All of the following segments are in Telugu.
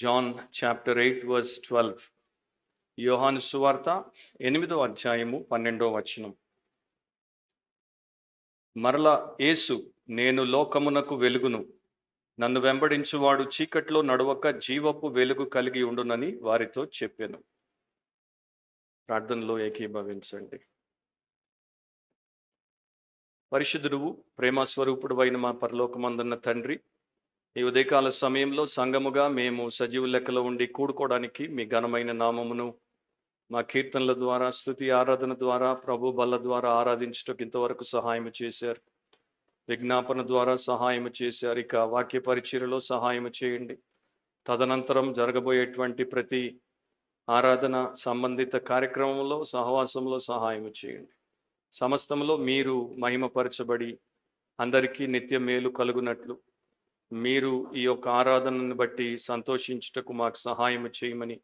John chapter eight verse twelve యోహాను సువార్త ఎనిమిదో అధ్యాయము పన్నెండో వచనం మరల యేసు నేను లోకమునకు వెలుగును నన్ను వెంబడించువాడు చీకట్లో నడవక జీవపు వెలుగు కలిగి ఉండునని వారితో చెప్పాను ప్రార్థనలో ఏకీభవించండి పరిశుద్ధుడువు ప్రేమస్వరూపుడు అయిన మా పరలోకమందున్న తండ్రి ఈ ఉదయకాల సమయంలో సంఘముగా మేము సజీవ లెక్కలో ఉండి కూడుకోవడానికి మీ ఘనమైన నామమును మా కీర్తనల ద్వారా స్థుతి ఆరాధన ద్వారా ప్రభు బల్ల ద్వారా ఆరాధించటకు ఇంతవరకు సహాయం చేశారు విజ్ఞాపన ద్వారా సహాయం చేశారు ఇక వాక్య పరిచయలో సహాయం చేయండి తదనంతరం జరగబోయేటువంటి ప్రతి ఆరాధన సంబంధిత కార్యక్రమంలో సహవాసంలో సహాయం చేయండి సమస్తంలో మీరు మహిమపరచబడి అందరికీ నిత్య మేలు కలుగునట్లు మీరు ఈ యొక్క ఆరాధనను బట్టి సంతోషించుటకు మాకు సహాయం చేయమని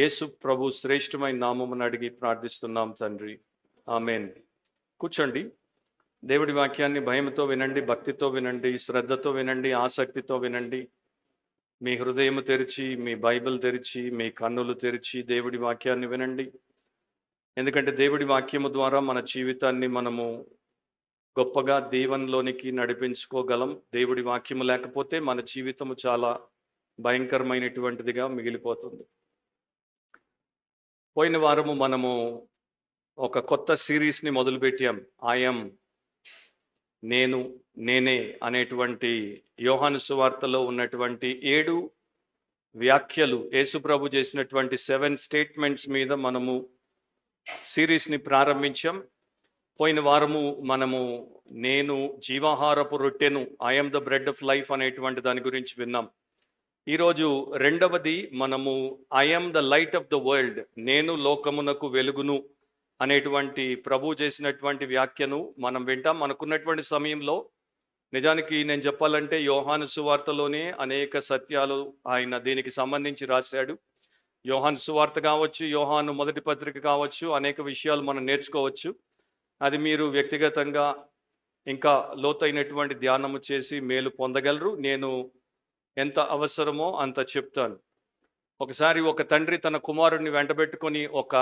యేసు ప్రభు శ్రేష్టమైన నామమును అడిగి ప్రార్థిస్తున్నాం తండ్రి ఆమెన్ కూర్చోండి దేవుడి వాక్యాన్ని భయంతో వినండి భక్తితో వినండి శ్రద్ధతో వినండి ఆసక్తితో వినండి మీ హృదయం తెరిచి మీ బైబిల్ తెరిచి మీ కన్నులు తెరిచి దేవుడి వాక్యాన్ని వినండి ఎందుకంటే దేవుడి వాక్యము ద్వారా మన జీవితాన్ని మనము గొప్పగా దేవునిలోనికి నడిపించుకోగలం దేవుడి వాక్యము లేకపోతే మన జీవితము చాలా భయంకరమైనటువంటిదిగా మిగిలిపోతుంది పోయిన వారము మనము ఒక కొత్త సిరీస్ని మొదలుపెట్టాం ఐఎమ్ నేను నేనే అనేటువంటి యోహానుసు వార్తలో ఉన్నటువంటి ఏడు వ్యాఖ్యలు యేసుప్రభు చేసినటువంటి సెవెన్ స్టేట్మెంట్స్ మీద మనము సిరీస్ని ప్రారంభించాం పోయిన వారము మనము నేను జీవాహారపు రొట్టెను I am the bread of life అనేటువంటి దాని గురించి విన్నాం ఈరోజు రెండవది మనము I am the light of the world నేను లోకమునకు వెలుగును అనేటువంటి ప్రభు చేసినటువంటి వ్యాఖ్యను మనం వింటాం మనకున్నటువంటి సమయంలో నిజానికి నేను చెప్పాలంటే యోహాను సువార్తలోనే అనేక సత్యాలు ఆయన దీనికి సంబంధించి రాశాడు యోహాను సువార్త కావచ్చు యోహాను మొదటి పత్రిక కావచ్చు అనేక విషయాలు మనం నేర్చుకోవచ్చు అది మీరు వ్యక్తిగతంగా ఇంకా లోతైనటువంటి ధ్యానము చేసి మేలు పొందగలరు నేను ఎంత అవసరమో అంత చెప్తాను ఒకసారి ఒక తండ్రి తన కుమారుడిని వెంటబెట్టుకొని ఒక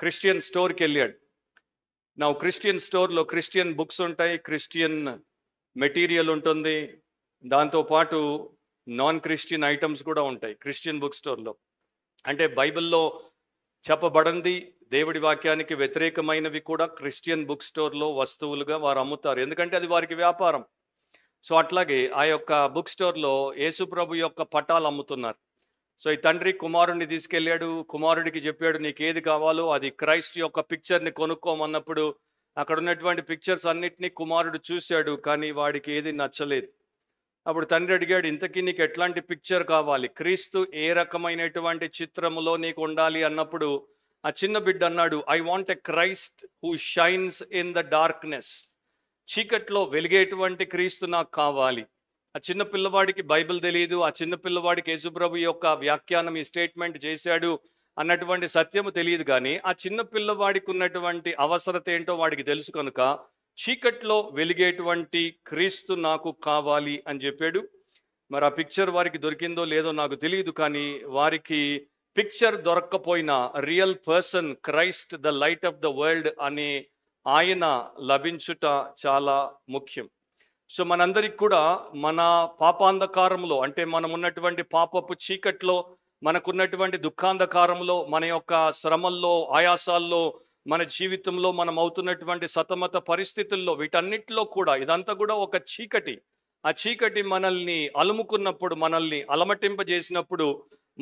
క్రిస్టియన్ స్టోర్కి వెళ్ళాడు నా క్రిస్టియన్ స్టోర్లో క్రిస్టియన్ బుక్స్ ఉంటాయి క్రిస్టియన్ మెటీరియల్ ఉంటుంది దాంతోపాటు నాన్ క్రిస్టియన్ ఐటమ్స్ కూడా ఉంటాయి క్రిస్టియన్ బుక్ స్టోర్లో అంటే బైబిల్లో చెప్పబడింది దేవుడి వాక్యానికి వ్యతిరేకమైనవి కూడా క్రిస్టియన్ బుక్ స్టోర్లో వస్తువులుగా వారు అమ్ముతారు ఎందుకంటే అది వారికి వ్యాపారం సో అట్లాగే ఆ యొక్క బుక్ స్టోర్లో యేసుప్రభు యొక్క పటాలు అమ్ముతున్నారు సో ఈ తండ్రి కుమారుడిని తీసుకెళ్ళాడు కుమారుడికి చెప్పాడు నీకు ఏది కావాలో అది క్రైస్ట్ యొక్క పిక్చర్ని కొనుక్కోమన్నప్పుడు అక్కడ ఉన్నటువంటి పిక్చర్స్ అన్నిటినీ కుమారుడు చూశాడు కానీ వాడికి ఏది నచ్చలేదు అప్పుడు తండ్రి అడిగాడు ఇంతకీ నీకు ఎట్లాంటి పిక్చర్ కావాలి క్రీస్తు ఏ రకమైనటువంటి చిత్రములో నీకు ఉండాలి అన్నప్పుడు ఆ చిన్న బిడ్డ అన్నాడు I want a Christ who shines in the darkness చీకట్లో వెలిగేటువంటి క్రీస్తు నాకు కావాలి ఆ చిన్న పిల్లవాడికి బైబిల్ తెలియదు ఆ చిన్న పిల్లవాడికి యేసుప్రభు యొక్క వ్యాఖ్యానం ఈ స్టేట్మెంట్ చేశాడు అన్నటువంటి సత్యము తెలియదు కానీ ఆ చిన్న పిల్లవాడికి ఉన్నటువంటి అవసరత ఏంటో వాడికి తెలుసు కనుక చీకట్లో వెలిగేటువంటి క్రీస్తు నాకు కావాలి అని చెప్పాడు మరి ఆ పిక్చర్ వారికి దొరికిందో లేదో నాకు తెలియదు కానీ వారికి పిక్చర్ దొరక్కపోయినా real person Christ the light of the world అని ఆయన లభించుట చాలా ముఖ్యం సో మనందరికి కూడా మన పాపాంధకారంలో అంటే మనం ఉన్నటువంటి పాపపు చీకట్లో మనకున్నటువంటి దుఃఖాంధకారంలో మన యొక్క శ్రమల్లో ఆయాసాల్లో మన జీవితంలో మనం అవుతున్నటువంటి సతమత పరిస్థితుల్లో వీటన్నిటిలో కూడా ఇదంతా కూడా ఒక చీకటి ఆ చీకటి మనల్ని అలుముకున్నప్పుడు మనల్ని అలమటింపజేసినప్పుడు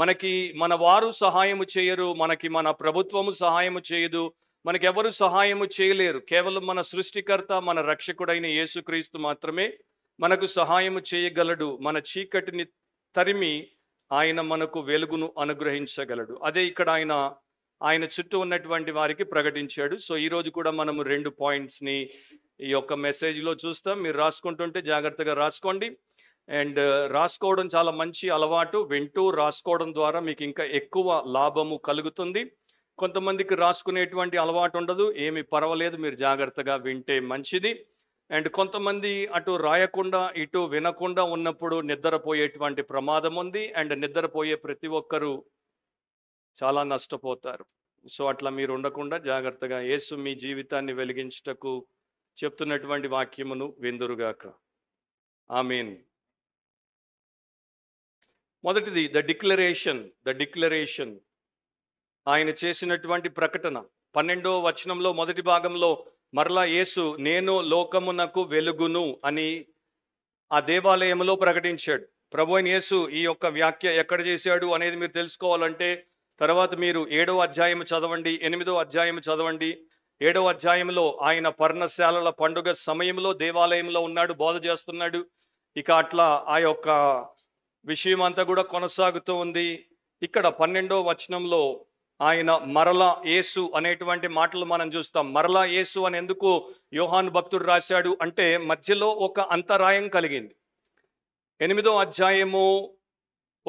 మనకి మన వారు సహాయము చేయరు మనకి మన ప్రభుత్వము సహాయము చేయదు మనకెవరు సహాయము చేయలేరు కేవలం మన సృష్టికర్త మన రక్షకుడైన యేసుక్రీస్తు మాత్రమే మనకు సహాయము చేయగలడు మన చీకటిని తరిమి ఆయన మనకు వెలుగును అనుగ్రహించగలడు అదే ఇక్కడ ఆయన ఆయన చుట్టూ ఉన్నటువంటి వారికి ప్రకటించాడు సో ఈరోజు కూడా మనము రెండు పాయింట్స్ని ఈ యొక్క మెసేజ్లో చూస్తాం మీరు రాసుకుంటుంటే జాగ్రత్తగా రాసుకోండి అండ్ uh, రాసుకోవడం చాలా మంచి అలవాటు వింటూ రాసుకోవడం ద్వారా మీకు ఇంకా ఎక్కువ లాభము కలుగుతుంది కొంతమందికి రాసుకునేటువంటి అలవాటు ఉండదు ఏమి పర్వాలేదు మీరు జాగ్రత్తగా వింటే మంచిది అండ్ కొంతమంది అటు రాయకుండా ఇటు వినకుండా ఉన్నప్పుడు నిద్రపోయేటువంటి ప్రమాదం ఉంది అండ్ నిద్రపోయే ప్రతి ఒక్కరూ చాలా నష్టపోతారు సో అట్లా మీరు ఉండకుండా జాగ్రత్తగా యేసు మీ జీవితాన్ని వెలిగించటకు చెప్తున్నటువంటి వాక్యమును వెందురుగాక ఆమెన్ మొదటిది ద డిక్లరేషన్ ద డిక్లరేషన్ ఆయన చేసినటువంటి ప్రకటన పన్నెండో వచనంలో మొదటి భాగంలో మరలా యేసు నేను లోకమునకు వెలుగును అని ఆ దేవాలయంలో ప్రకటించాడు ప్రభు అయిన యేసు ఈ యొక్క వ్యాఖ్య ఎక్కడ చేశాడు అనేది మీరు తెలుసుకోవాలంటే తర్వాత మీరు ఏడో అధ్యాయం చదవండి ఎనిమిదో అధ్యాయం చదవండి ఏడవ అధ్యాయంలో ఆయన పర్ణశాలల పండుగ సమయంలో దేవాలయంలో ఉన్నాడు బోధ చేస్తున్నాడు ఇక అట్లా ఆ యొక్క విషయం అంతా కూడా కొనసాగుతూ ఉంది ఇక్కడ పన్నెండో వచనంలో ఆయన మరల యేసు అనేటువంటి మాటలు మనం చూస్తాం మరల యేసు అని ఎందుకు యోహాన్ భక్తుడు రాశాడు అంటే మధ్యలో ఒక అంతరాయం కలిగింది ఎనిమిదో అధ్యాయము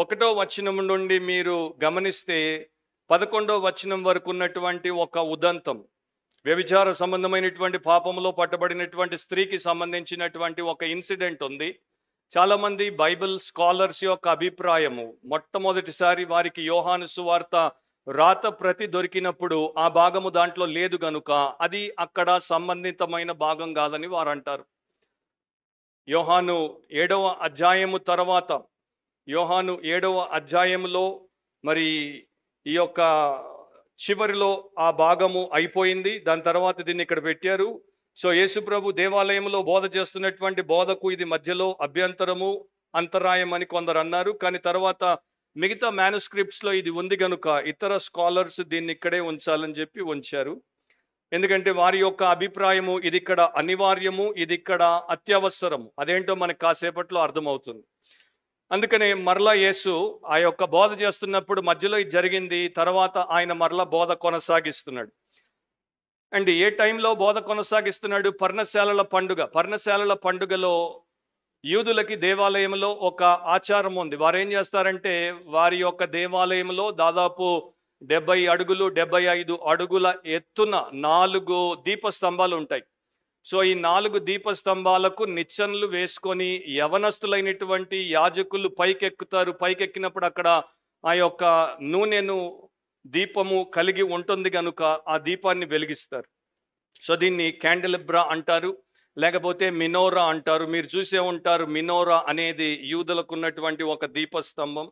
ఒకటో వచనం నుండి మీరు గమనిస్తే పదకొండో వచనం వరకు ఉన్నటువంటి ఒక ఉదంతం వ్యభిచార సంబంధమైనటువంటి పాపంలో పట్టబడినటువంటి స్త్రీకి సంబంధించినటువంటి ఒక ఇన్సిడెంట్ ఉంది చాలామంది బైబిల్ స్కాలర్స్ యొక్క అభిప్రాయము మొట్టమొదటిసారి వారికి యోహాను సువార్త రాత ప్రతి దొరికినప్పుడు ఆ భాగము దాంట్లో లేదు గనుక అది అక్కడ సంబంధితమైన భాగం కాదని వారు అంటారు యోహాను ఏడవ అధ్యాయము తర్వాత యోహాను ఏడవ అధ్యాయంలో మరి ఈ యొక్క చివరిలో ఆ భాగము అయిపోయింది దాని తర్వాత దీన్ని ఇక్కడ పెట్టారు సో యేసుప్రభు దేవాలయంలో బోధ చేస్తున్నటువంటి బోధకు ఇది మధ్యలో అభ్యంతరము అంతరాయం అని కొందరు అన్నారు కానీ తర్వాత మిగతా లో ఇది ఉంది కనుక ఇతర స్కాలర్స్ దీన్ని ఇక్కడే ఉంచాలని చెప్పి ఉంచారు ఎందుకంటే వారి యొక్క అభిప్రాయము ఇది ఇక్కడ అనివార్యము ఇది ఇక్కడ అత్యవసరము అదేంటో మనకు కాసేపట్లో అర్థమవుతుంది అందుకని మరలా యేసు ఆ యొక్క బోధ చేస్తున్నప్పుడు మధ్యలో ఇది జరిగింది తర్వాత ఆయన మరలా బోధ కొనసాగిస్తున్నాడు అండ్ ఏ టైంలో బోధ కొనసాగిస్తున్నాడు పర్ణశాలల పండుగ పర్ణశాలల పండుగలో యూదులకి దేవాలయంలో ఒక ఆచారం ఉంది వారు ఏం చేస్తారంటే వారి యొక్క దేవాలయంలో దాదాపు డెబ్బై అడుగులు డెబ్బై ఐదు అడుగుల ఎత్తున నాలుగు దీపస్తంభాలు ఉంటాయి సో ఈ నాలుగు దీపస్తంభాలకు నిచ్చెనలు వేసుకొని యవనస్తులైనటువంటి యాజకులు పైకెక్కుతారు పైకెక్కినప్పుడు అక్కడ ఆ యొక్క నూనెను దీపము కలిగి ఉంటుంది కనుక ఆ దీపాన్ని వెలిగిస్తారు సో దీన్ని క్యాండెలిబ్రా అంటారు లేకపోతే మినోరా అంటారు మీరు చూసే ఉంటారు మినోరా అనేది యూదులకు ఉన్నటువంటి ఒక దీపస్తంభం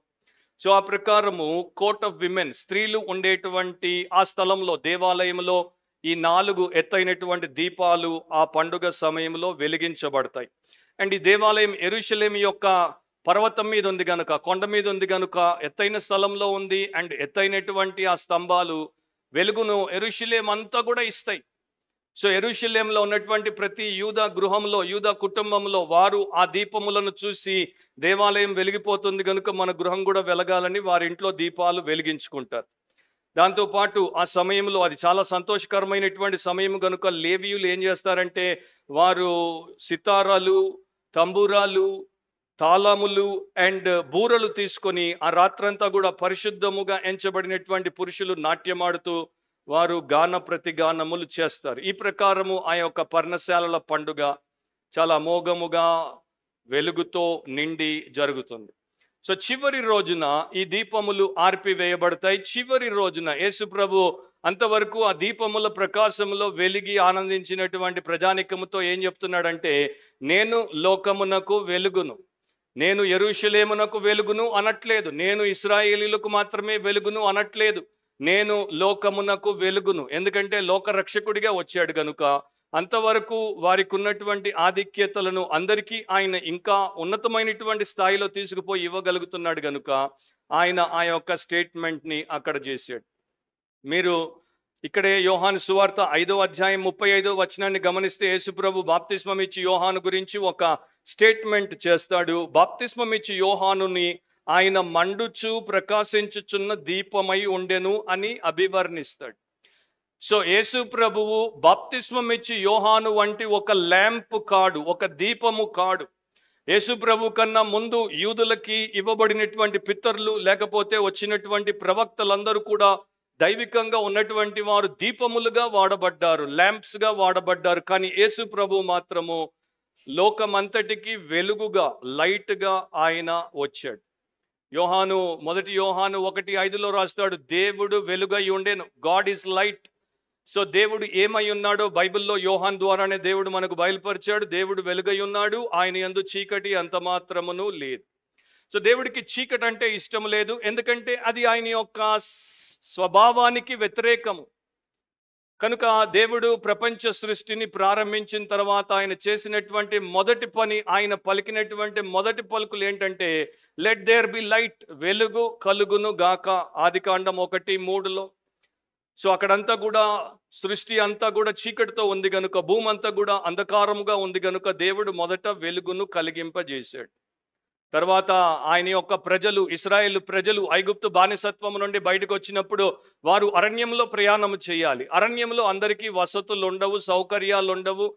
సో ఆ ప్రకారము కోర్ట్ ఆఫ్ విమెన్ స్త్రీలు ఉండేటువంటి ఆ స్థలంలో దేవాలయంలో ఈ నాలుగు ఎత్తైనటువంటి దీపాలు ఆ పండుగ సమయంలో వెలిగించబడతాయి అండ్ ఈ దేవాలయం ఎరుషలేం యొక్క పర్వతం మీద ఉంది గనుక కొండ మీద ఉంది గనుక ఎత్తైన స్థలంలో ఉంది అండ్ ఎత్తైనటువంటి ఆ స్తంభాలు వెలుగును ఎరుషులేం అంతా కూడా ఇస్తాయి సో ఎరుషులేంలో ఉన్నటువంటి ప్రతి యూద గృహంలో యూద కుటుంబంలో వారు ఆ దీపములను చూసి దేవాలయం వెలిగిపోతుంది కనుక మన గృహం కూడా వెలగాలని వారి ఇంట్లో దీపాలు వెలిగించుకుంటారు దాంతోపాటు ఆ సమయంలో అది చాలా సంతోషకరమైనటువంటి సమయం కనుక లేవీయులు ఏం చేస్తారంటే వారు సితారాలు తంబూరాలు తాళములు అండ్ బూరలు తీసుకొని ఆ రాత్రంతా కూడా పరిశుద్ధముగా ఎంచబడినటువంటి పురుషులు నాట్యమాడుతూ వారు గాన ప్రతిగానములు చేస్తారు ఈ ప్రకారము ఆ యొక్క పర్ణశాలల పండుగ చాలా మోగముగా వెలుగుతో నిండి జరుగుతుంది సో చివరి రోజున ఈ దీపములు ఆర్పివేయబడతాయి చివరి రోజున యేసు ప్రభు అంతవరకు ఆ దీపముల ప్రకాశములో వెలిగి ఆనందించినటువంటి ప్రజానికముతో ఏం చెప్తున్నాడంటే నేను లోకమునకు వెలుగును నేను ఎరుషలేమునకు వెలుగును అనట్లేదు నేను ఇస్రాయేలీలకు మాత్రమే వెలుగును అనట్లేదు నేను లోకమునకు వెలుగును ఎందుకంటే లోక రక్షకుడిగా వచ్చాడు కనుక అంతవరకు వారికి ఉన్నటువంటి ఆధిక్యతలను అందరికీ ఆయన ఇంకా ఉన్నతమైనటువంటి స్థాయిలో తీసుకుపోయి ఇవ్వగలుగుతున్నాడు కనుక ఆయన ఆ యొక్క స్టేట్మెంట్ని అక్కడ చేశాడు మీరు ఇక్కడే యోహాను సువార్త ఐదో అధ్యాయం ముప్పై ఐదో వచనాన్ని గమనిస్తే యేసుప్రభు బాప్తిస్మం ఇచ్చి యోహాను గురించి ఒక స్టేట్మెంట్ చేస్తాడు బాప్తిస్మం ఇచ్చి యోహానుని ఆయన మండుచు ప్రకాశించుచున్న దీపమై ఉండెను అని అభివర్ణిస్తాడు సో యేసు ప్రభువు బాప్తిస్మం ఇచ్చి యోహాను వంటి ఒక ల్యాంప్ కాడు ఒక దీపము కాడు యేసు ప్రభు కన్నా ముందు యూదులకి ఇవ్వబడినటువంటి పితరులు లేకపోతే వచ్చినటువంటి ప్రవక్తలందరూ కూడా దైవికంగా ఉన్నటువంటి వారు దీపములుగా వాడబడ్డారు ల్యాంప్స్గా వాడబడ్డారు కానీ యేసు ప్రభు మాత్రము లోకమంతటికి వెలుగుగా లైట్గా ఆయన వచ్చాడు యోహాను మొదటి యోహాను ఒకటి ఐదులో రాస్తాడు దేవుడు వెలుగై ఉండేను గాడ్ ఈస్ లైట్ సో దేవుడు ఏమై ఉన్నాడో బైబిల్లో యోహాన్ ద్వారానే దేవుడు మనకు బయలుపరిచాడు దేవుడు వెలుగై ఉన్నాడు ఆయన ఎందు చీకటి అంత మాత్రమును లేదు సో దేవుడికి చీకటి అంటే ఇష్టం లేదు ఎందుకంటే అది ఆయన యొక్క స్వభావానికి వ్యతిరేకము కనుక దేవుడు ప్రపంచ సృష్టిని ప్రారంభించిన తర్వాత ఆయన చేసినటువంటి మొదటి పని ఆయన పలికినటువంటి మొదటి పలుకులు ఏంటంటే లెట్ దేర్ బి లైట్ వెలుగు కలుగును గాక ఆదికాండం ఒకటి మూడులో సో అక్కడంతా కూడా సృష్టి అంతా కూడా చీకటితో ఉంది గనుక భూమి అంతా కూడా అంధకారముగా ఉంది గనుక దేవుడు మొదట వెలుగును కలిగింపజేశాడు తర్వాత ఆయన యొక్క ప్రజలు ఇస్రాయేల్ ప్రజలు ఐగుప్తు బానిసత్వం నుండి బయటకు వచ్చినప్పుడు వారు అరణ్యంలో ప్రయాణం చేయాలి అరణ్యంలో అందరికీ వసతులు ఉండవు సౌకర్యాలు ఉండవు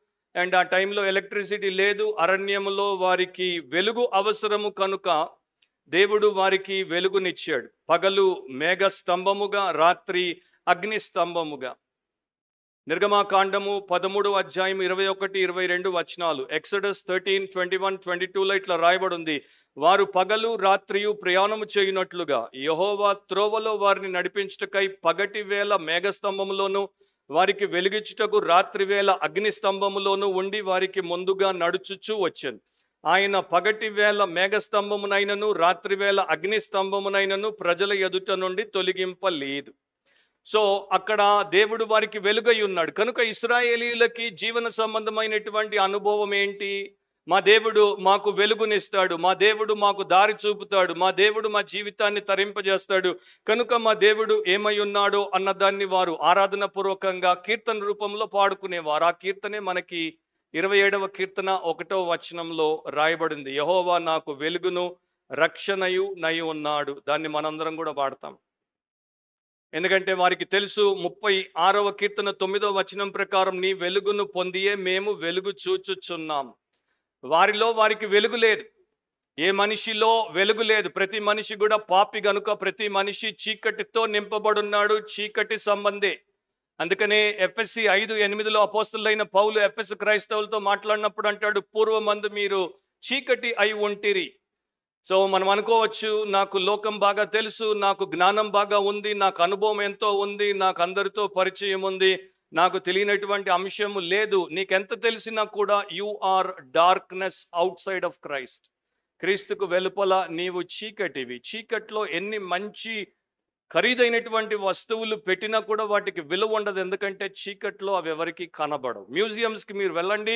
అండ్ ఆ టైంలో ఎలక్ట్రిసిటీ లేదు అరణ్యంలో వారికి వెలుగు అవసరము కనుక దేవుడు వారికి వెలుగునిచ్చాడు పగలు మేఘ స్తంభముగా రాత్రి అగ్నిస్తంభముగా నిర్గమాకాండము పదమూడు అధ్యాయం ఇరవై ఒకటి ఇరవై రెండు వచనాలు Exodus thirteen twenty one twenty టూలో ఇట్లా రాయబడి ఉంది వారు పగలు రాత్రియు ప్రయాణము చేయనట్లుగా యహోవా త్రోవలో వారిని నడిపించుటకై పగటి వేళ మేఘస్తంభములోను వారికి వెలిగించుటకు రాత్రి వేళ అగ్నిస్తంభములోను ఉండి వారికి ముందుగా నడుచుచూ వచ్చింది ఆయన పగటి వేళ మేఘస్తంభమునైనను అగ్ని అగ్నిస్తంభమునైనను ప్రజల ఎదుట నుండి తొలగింపలేదు సో అక్కడ దేవుడు వారికి వెలుగై ఉన్నాడు కనుక ఇస్రాయేలీలకి జీవన సంబంధమైనటువంటి అనుభవం ఏంటి మా దేవుడు మాకు వెలుగునిస్తాడు మా దేవుడు మాకు దారి చూపుతాడు మా దేవుడు మా జీవితాన్ని తరింపజేస్తాడు కనుక మా దేవుడు ఏమై ఉన్నాడో అన్నదాన్ని వారు ఆరాధన పూర్వకంగా కీర్తన రూపంలో పాడుకునేవారు ఆ కీర్తనే మనకి ఇరవై ఏడవ కీర్తన ఒకటవ వచనంలో రాయబడింది యహోవా నాకు వెలుగును రక్షణయు నయి ఉన్నాడు దాన్ని మనందరం కూడా పాడతాం ఎందుకంటే వారికి తెలుసు ముప్పై ఆరవ కీర్తన తొమ్మిదవ వచనం ప్రకారం నీ వెలుగును పొందియే మేము వెలుగు చూచుచున్నాం వారిలో వారికి వెలుగు లేదు ఏ మనిషిలో వెలుగు లేదు ప్రతి మనిషి కూడా పాపి గనుక ప్రతి మనిషి చీకటితో నింపబడున్నాడు చీకటి సంబంధే అందుకనే ఎఫ్ఎస్సి ఐదు ఎనిమిదిలో అపోస్తులైన పౌలు ఎఫ్ఎస్ క్రైస్తవులతో మాట్లాడినప్పుడు అంటాడు పూర్వమందు మీరు చీకటి అయి ఒంటిరి సో మనం అనుకోవచ్చు నాకు లోకం బాగా తెలుసు నాకు జ్ఞానం బాగా ఉంది నాకు అనుభవం ఎంతో ఉంది నాకు అందరితో పరిచయం ఉంది నాకు తెలియనటువంటి అంశము లేదు నీకెంత తెలిసినా కూడా you are darkness outside of Christ క్రీస్తుకు వెలుపల నీవు చీకటివి చీకట్లో ఎన్ని మంచి ఖరీదైనటువంటి వస్తువులు పెట్టినా కూడా వాటికి విలువ ఉండదు ఎందుకంటే చీకట్లో అవి ఎవరికి కనబడవు మ్యూజియంస్కి మీరు వెళ్ళండి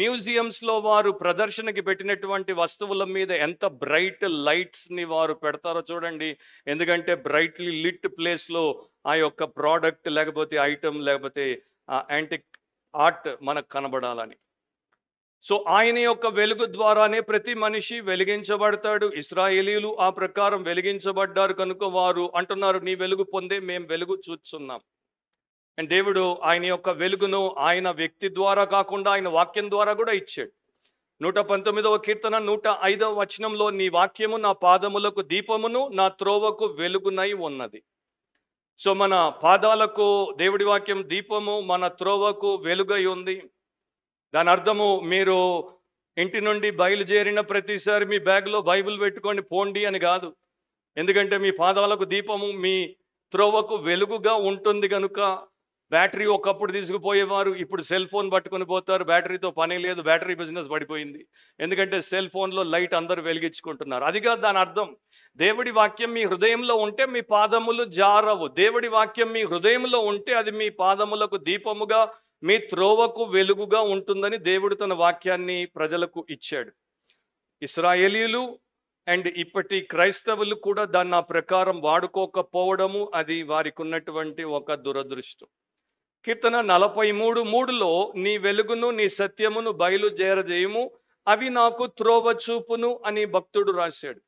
మ్యూజియంస్లో వారు ప్రదర్శనకి పెట్టినటువంటి వస్తువుల మీద ఎంత బ్రైట్ లైట్స్ని వారు పెడతారో చూడండి ఎందుకంటే బ్రైట్లీ లిట్ ప్లేస్లో ఆ యొక్క ప్రోడక్ట్ లేకపోతే ఐటమ్ లేకపోతే యాంటిక్ ఆర్ట్ మనకు కనబడాలని సో ఆయన యొక్క వెలుగు ద్వారానే ప్రతి మనిషి వెలిగించబడతాడు ఇస్రాయేలీలు ఆ ప్రకారం వెలిగించబడ్డారు కనుక వారు అంటున్నారు నీ వెలుగు పొందే మేము వెలుగు చూస్తున్నాం అండ్ దేవుడు ఆయన యొక్క వెలుగును ఆయన వ్యక్తి ద్వారా కాకుండా ఆయన వాక్యం ద్వారా కూడా ఇచ్చాడు నూట పంతొమ్మిదవ కీర్తన నూట ఐదవ వచనంలో నీ వాక్యము నా పాదములకు దీపమును నా త్రోవకు వెలుగునై ఉన్నది సో మన పాదాలకు దేవుడి వాక్యం దీపము మన త్రోవకు వెలుగై ఉంది దాని అర్థము మీరు ఇంటి నుండి బయలుదేరిన ప్రతిసారి మీ బ్యాగ్లో బైబిల్ పెట్టుకొని పోండి అని కాదు ఎందుకంటే మీ పాదాలకు దీపము మీ త్రోవకు వెలుగుగా ఉంటుంది కనుక బ్యాటరీ ఒకప్పుడు తీసుకుపోయేవారు ఇప్పుడు సెల్ ఫోన్ పట్టుకుని పోతారు బ్యాటరీతో పని లేదు బ్యాటరీ బిజినెస్ పడిపోయింది ఎందుకంటే సెల్ ఫోన్లో లైట్ అందరూ వెలిగించుకుంటున్నారు అది కాదు దాని అర్థం దేవుడి వాక్యం మీ హృదయంలో ఉంటే మీ పాదములు జారవు దేవుడి వాక్యం మీ హృదయంలో ఉంటే అది మీ పాదములకు దీపముగా మీ త్రోవకు వెలుగుగా ఉంటుందని దేవుడు తన వాక్యాన్ని ప్రజలకు ఇచ్చాడు ఇస్రాయేలీలు అండ్ ఇప్పటి క్రైస్తవులు కూడా దాన్ని ఆ ప్రకారం వాడుకోకపోవడము అది వారికి ఉన్నటువంటి ఒక దురదృష్టం కీర్తన నలభై మూడు మూడులో నీ వెలుగును నీ సత్యమును బయలుదేరజేయము అవి నాకు త్రోవ చూపును అని భక్తుడు రాశాడు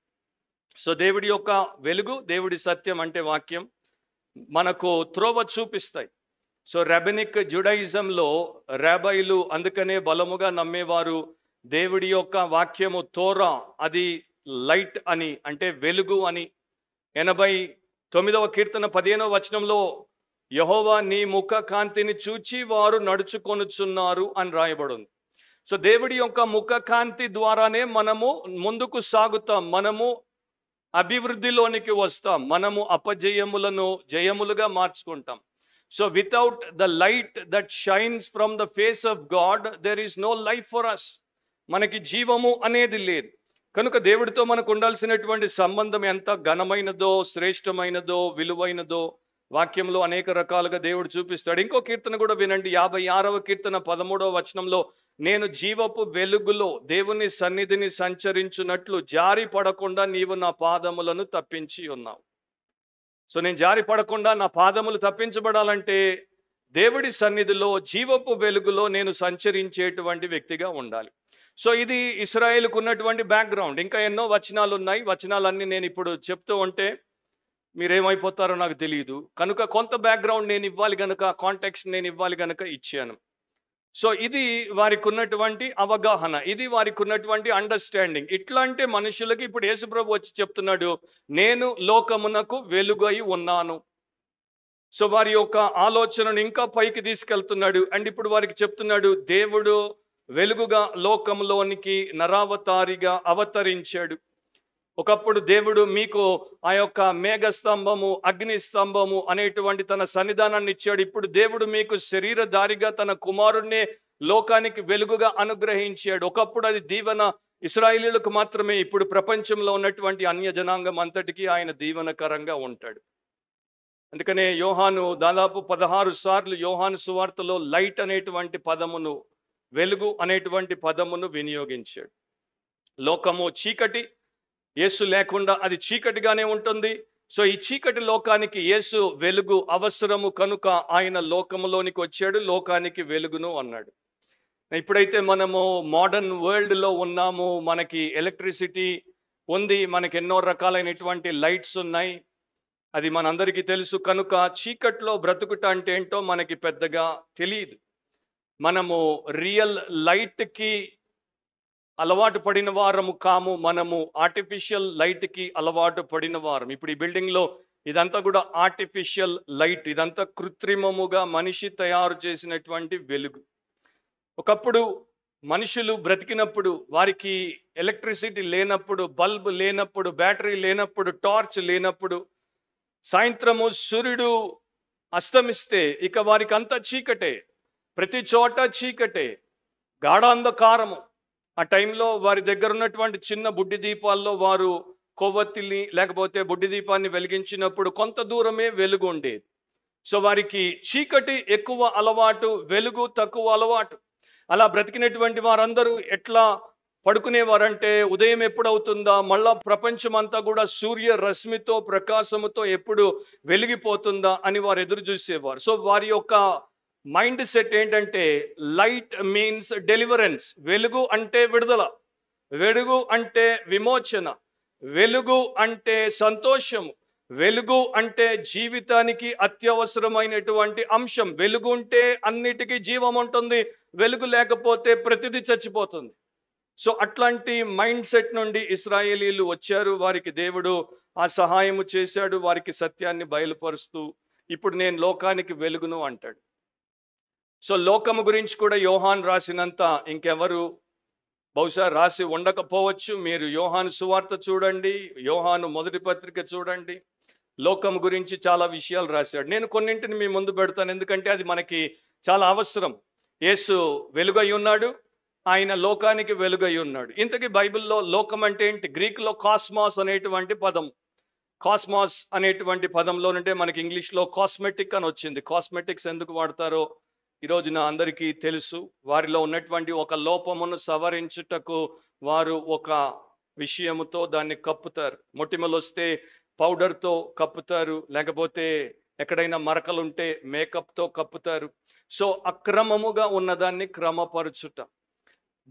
సో దేవుడి యొక్క వెలుగు దేవుడి సత్యం అంటే వాక్యం మనకు త్రోవ చూపిస్తాయి సో రెబెనిక్ జుడైజంలో రెబైలు అందుకనే బలముగా నమ్మేవారు దేవుడి యొక్క వాక్యము తోరా అది లైట్ అని అంటే వెలుగు అని ఎనభై తొమ్మిదవ కీర్తన పదిహేనవ వచనంలో యహోవా నీ ముఖ కాంతిని చూచి వారు నడుచుకొనుచున్నారు అని రాయబడింది సో దేవుడి యొక్క ముఖ కాంతి ద్వారానే మనము ముందుకు సాగుతాం మనము అభివృద్ధిలోనికి వస్తాం మనము అపజయములను జయములుగా మార్చుకుంటాం so without the light that shines from the face of God there is no life for us మనకి జీవము అనేది లేదు కనుక దేవుడితో మనకు ఉండాల్సినటువంటి సంబంధం ఎంత ఘనమైనదో శ్రేష్టమైనదో విలువైనదో వాక్యంలో అనేక రకాలుగా దేవుడు చూపిస్తాడు ఇంకో కీర్తన కూడా వినండి యాభై ఆరవ కీర్తన పదమూడవ వచనంలో నేను జీవపు వెలుగులో దేవుని సన్నిధిని సంచరించున్నట్లు జారి పడకుండా నీవు నా పాదములను తప్పించి ఉన్నావు సో నేను జారి పడకుండా నా పాదములు తప్పించబడాలంటే దేవుడి సన్నిధిలో జీవపు వెలుగులో నేను సంచరించేటువంటి వ్యక్తిగా ఉండాలి సో ఇది ఇస్రాయేల్కు ఉన్నటువంటి బ్యాక్గ్రౌండ్ ఇంకా ఎన్నో వచనాలు ఉన్నాయి వచనాలన్నీ నేను ఇప్పుడు చెప్తూ ఉంటే మీరేమైపోతారో నాకు తెలియదు కనుక కొంత బ్యాక్గ్రౌండ్ నేను ఇవ్వాలి కనుక కాంటాక్ట్స్ నేను ఇవ్వాలి కనుక ఇచ్చాను సో ఇది వారికి ఉన్నటువంటి అవగాహన ఇది వారికి ఉన్నటువంటి అండర్స్టాండింగ్ ఇట్లాంటి మనుషులకి ఇప్పుడు యేసుప్రభు వచ్చి చెప్తున్నాడు నేను లోకమునకు వెలుగై ఉన్నాను సో వారి యొక్క ఆలోచనను ఇంకా పైకి తీసుకెళ్తున్నాడు అండ్ ఇప్పుడు వారికి చెప్తున్నాడు దేవుడు వెలుగుగా లోకంలోనికి నరావతారిగా అవతరించాడు ఒకప్పుడు దేవుడు మీకు ఆ యొక్క మేఘ స్తంభము అగ్ని స్తంభము అనేటువంటి తన సన్నిధానాన్ని ఇచ్చాడు ఇప్పుడు దేవుడు మీకు శరీరధారిగా తన కుమారుణ్ణి లోకానికి వెలుగుగా అనుగ్రహించాడు ఒకప్పుడు అది దీవెన ఇస్రాయిలీలకు మాత్రమే ఇప్పుడు ప్రపంచంలో ఉన్నటువంటి అన్య జనాంగం అంతటికీ ఆయన దీవెనకరంగా ఉంటాడు అందుకనే యోహాను దాదాపు పదహారు సార్లు యోహాను సువార్తలో లైట్ అనేటువంటి పదమును వెలుగు అనేటువంటి పదమును వినియోగించాడు లోకము చీకటి యేసు లేకుండా అది చీకటిగానే ఉంటుంది సో ఈ చీకటి లోకానికి యేసు వెలుగు అవసరము కనుక ఆయన లోకంలోనికి వచ్చాడు లోకానికి వెలుగును అన్నాడు ఇప్పుడైతే మనము మోడర్న్ వరల్డ్లో ఉన్నాము మనకి ఎలక్ట్రిసిటీ ఉంది మనకి ఎన్నో రకాలైనటువంటి లైట్స్ ఉన్నాయి అది మనందరికీ తెలుసు కనుక చీకట్లో బ్రతుకుట అంటే ఏంటో మనకి పెద్దగా తెలియదు మనము రియల్ లైట్కి అలవాటు పడిన వారము కాము మనము ఆర్టిఫిషియల్ లైట్కి అలవాటు పడిన వారం ఇప్పుడు ఈ బిల్డింగ్లో ఇదంతా కూడా ఆర్టిఫిషియల్ లైట్ ఇదంతా కృత్రిమముగా మనిషి తయారు చేసినటువంటి వెలుగు ఒకప్పుడు మనుషులు బ్రతికినప్పుడు వారికి ఎలక్ట్రిసిటీ లేనప్పుడు బల్బ్ లేనప్పుడు బ్యాటరీ లేనప్పుడు టార్చ్ లేనప్పుడు సాయంత్రము సూర్యుడు అస్తమిస్తే ఇక వారికి అంతా చీకటే ప్రతి చోట చీకటే గాఢాంధకారము ఆ టైంలో వారి దగ్గర ఉన్నటువంటి చిన్న బుడ్డి దీపాల్లో వారు కొవ్వొత్తిని లేకపోతే బుడ్డి దీపాన్ని వెలిగించినప్పుడు కొంత దూరమే వెలుగు ఉండేది సో వారికి చీకటి ఎక్కువ అలవాటు వెలుగు తక్కువ అలవాటు అలా బ్రతికినటువంటి వారందరూ ఎట్లా పడుకునేవారంటే ఉదయం ఎప్పుడవుతుందా మళ్ళా ప్రపంచం అంతా కూడా సూర్య రశ్మితో ప్రకాశముతో ఎప్పుడు వెలిగిపోతుందా అని వారు ఎదురు చూసేవారు సో వారి యొక్క మైండ్ సెట్ ఏంటంటే లైట్ మీన్స్ డెలివరెన్స్ వెలుగు అంటే విడుదల వెలుగు అంటే విమోచన వెలుగు అంటే సంతోషము వెలుగు అంటే జీవితానికి అత్యవసరమైనటువంటి అంశం వెలుగు ఉంటే అన్నిటికీ జీవం ఉంటుంది వెలుగు లేకపోతే ప్రతిదీ చచ్చిపోతుంది సో అట్లాంటి మైండ్ సెట్ నుండి ఇస్రాయేలీలు వచ్చారు వారికి దేవుడు ఆ సహాయము చేశాడు వారికి సత్యాన్ని బయలుపరుస్తూ ఇప్పుడు నేను లోకానికి వెలుగును అంటాడు సో లోకము గురించి కూడా యోహాన్ రాసినంత ఇంకెవరు బహుశా రాసి ఉండకపోవచ్చు మీరు యోహాను సువార్త చూడండి యోహాను మొదటి పత్రిక చూడండి లోకం గురించి చాలా విషయాలు రాశాడు నేను కొన్నింటిని మీ ముందు పెడతాను ఎందుకంటే అది మనకి చాలా అవసరం యేసు వెలుగై ఉన్నాడు ఆయన లోకానికి వెలుగై ఉన్నాడు ఇంతకీ బైబిల్లో లోకం అంటే ఏంటి గ్రీక్లో కాస్మాస్ అనేటువంటి పదం కాస్మాస్ అనేటువంటి పదంలో నుండే మనకి ఇంగ్లీష్లో కాస్మెటిక్ అని వచ్చింది కాస్మెటిక్స్ ఎందుకు వాడతారో నా అందరికీ తెలుసు వారిలో ఉన్నటువంటి ఒక లోపమును సవరించుటకు వారు ఒక విషయముతో దాన్ని కప్పుతారు మొటిమలు వస్తే పౌడర్తో కప్పుతారు లేకపోతే ఎక్కడైనా మరకలుంటే మేకప్తో కప్పుతారు సో అక్రమముగా ఉన్నదాన్ని క్రమపరచుట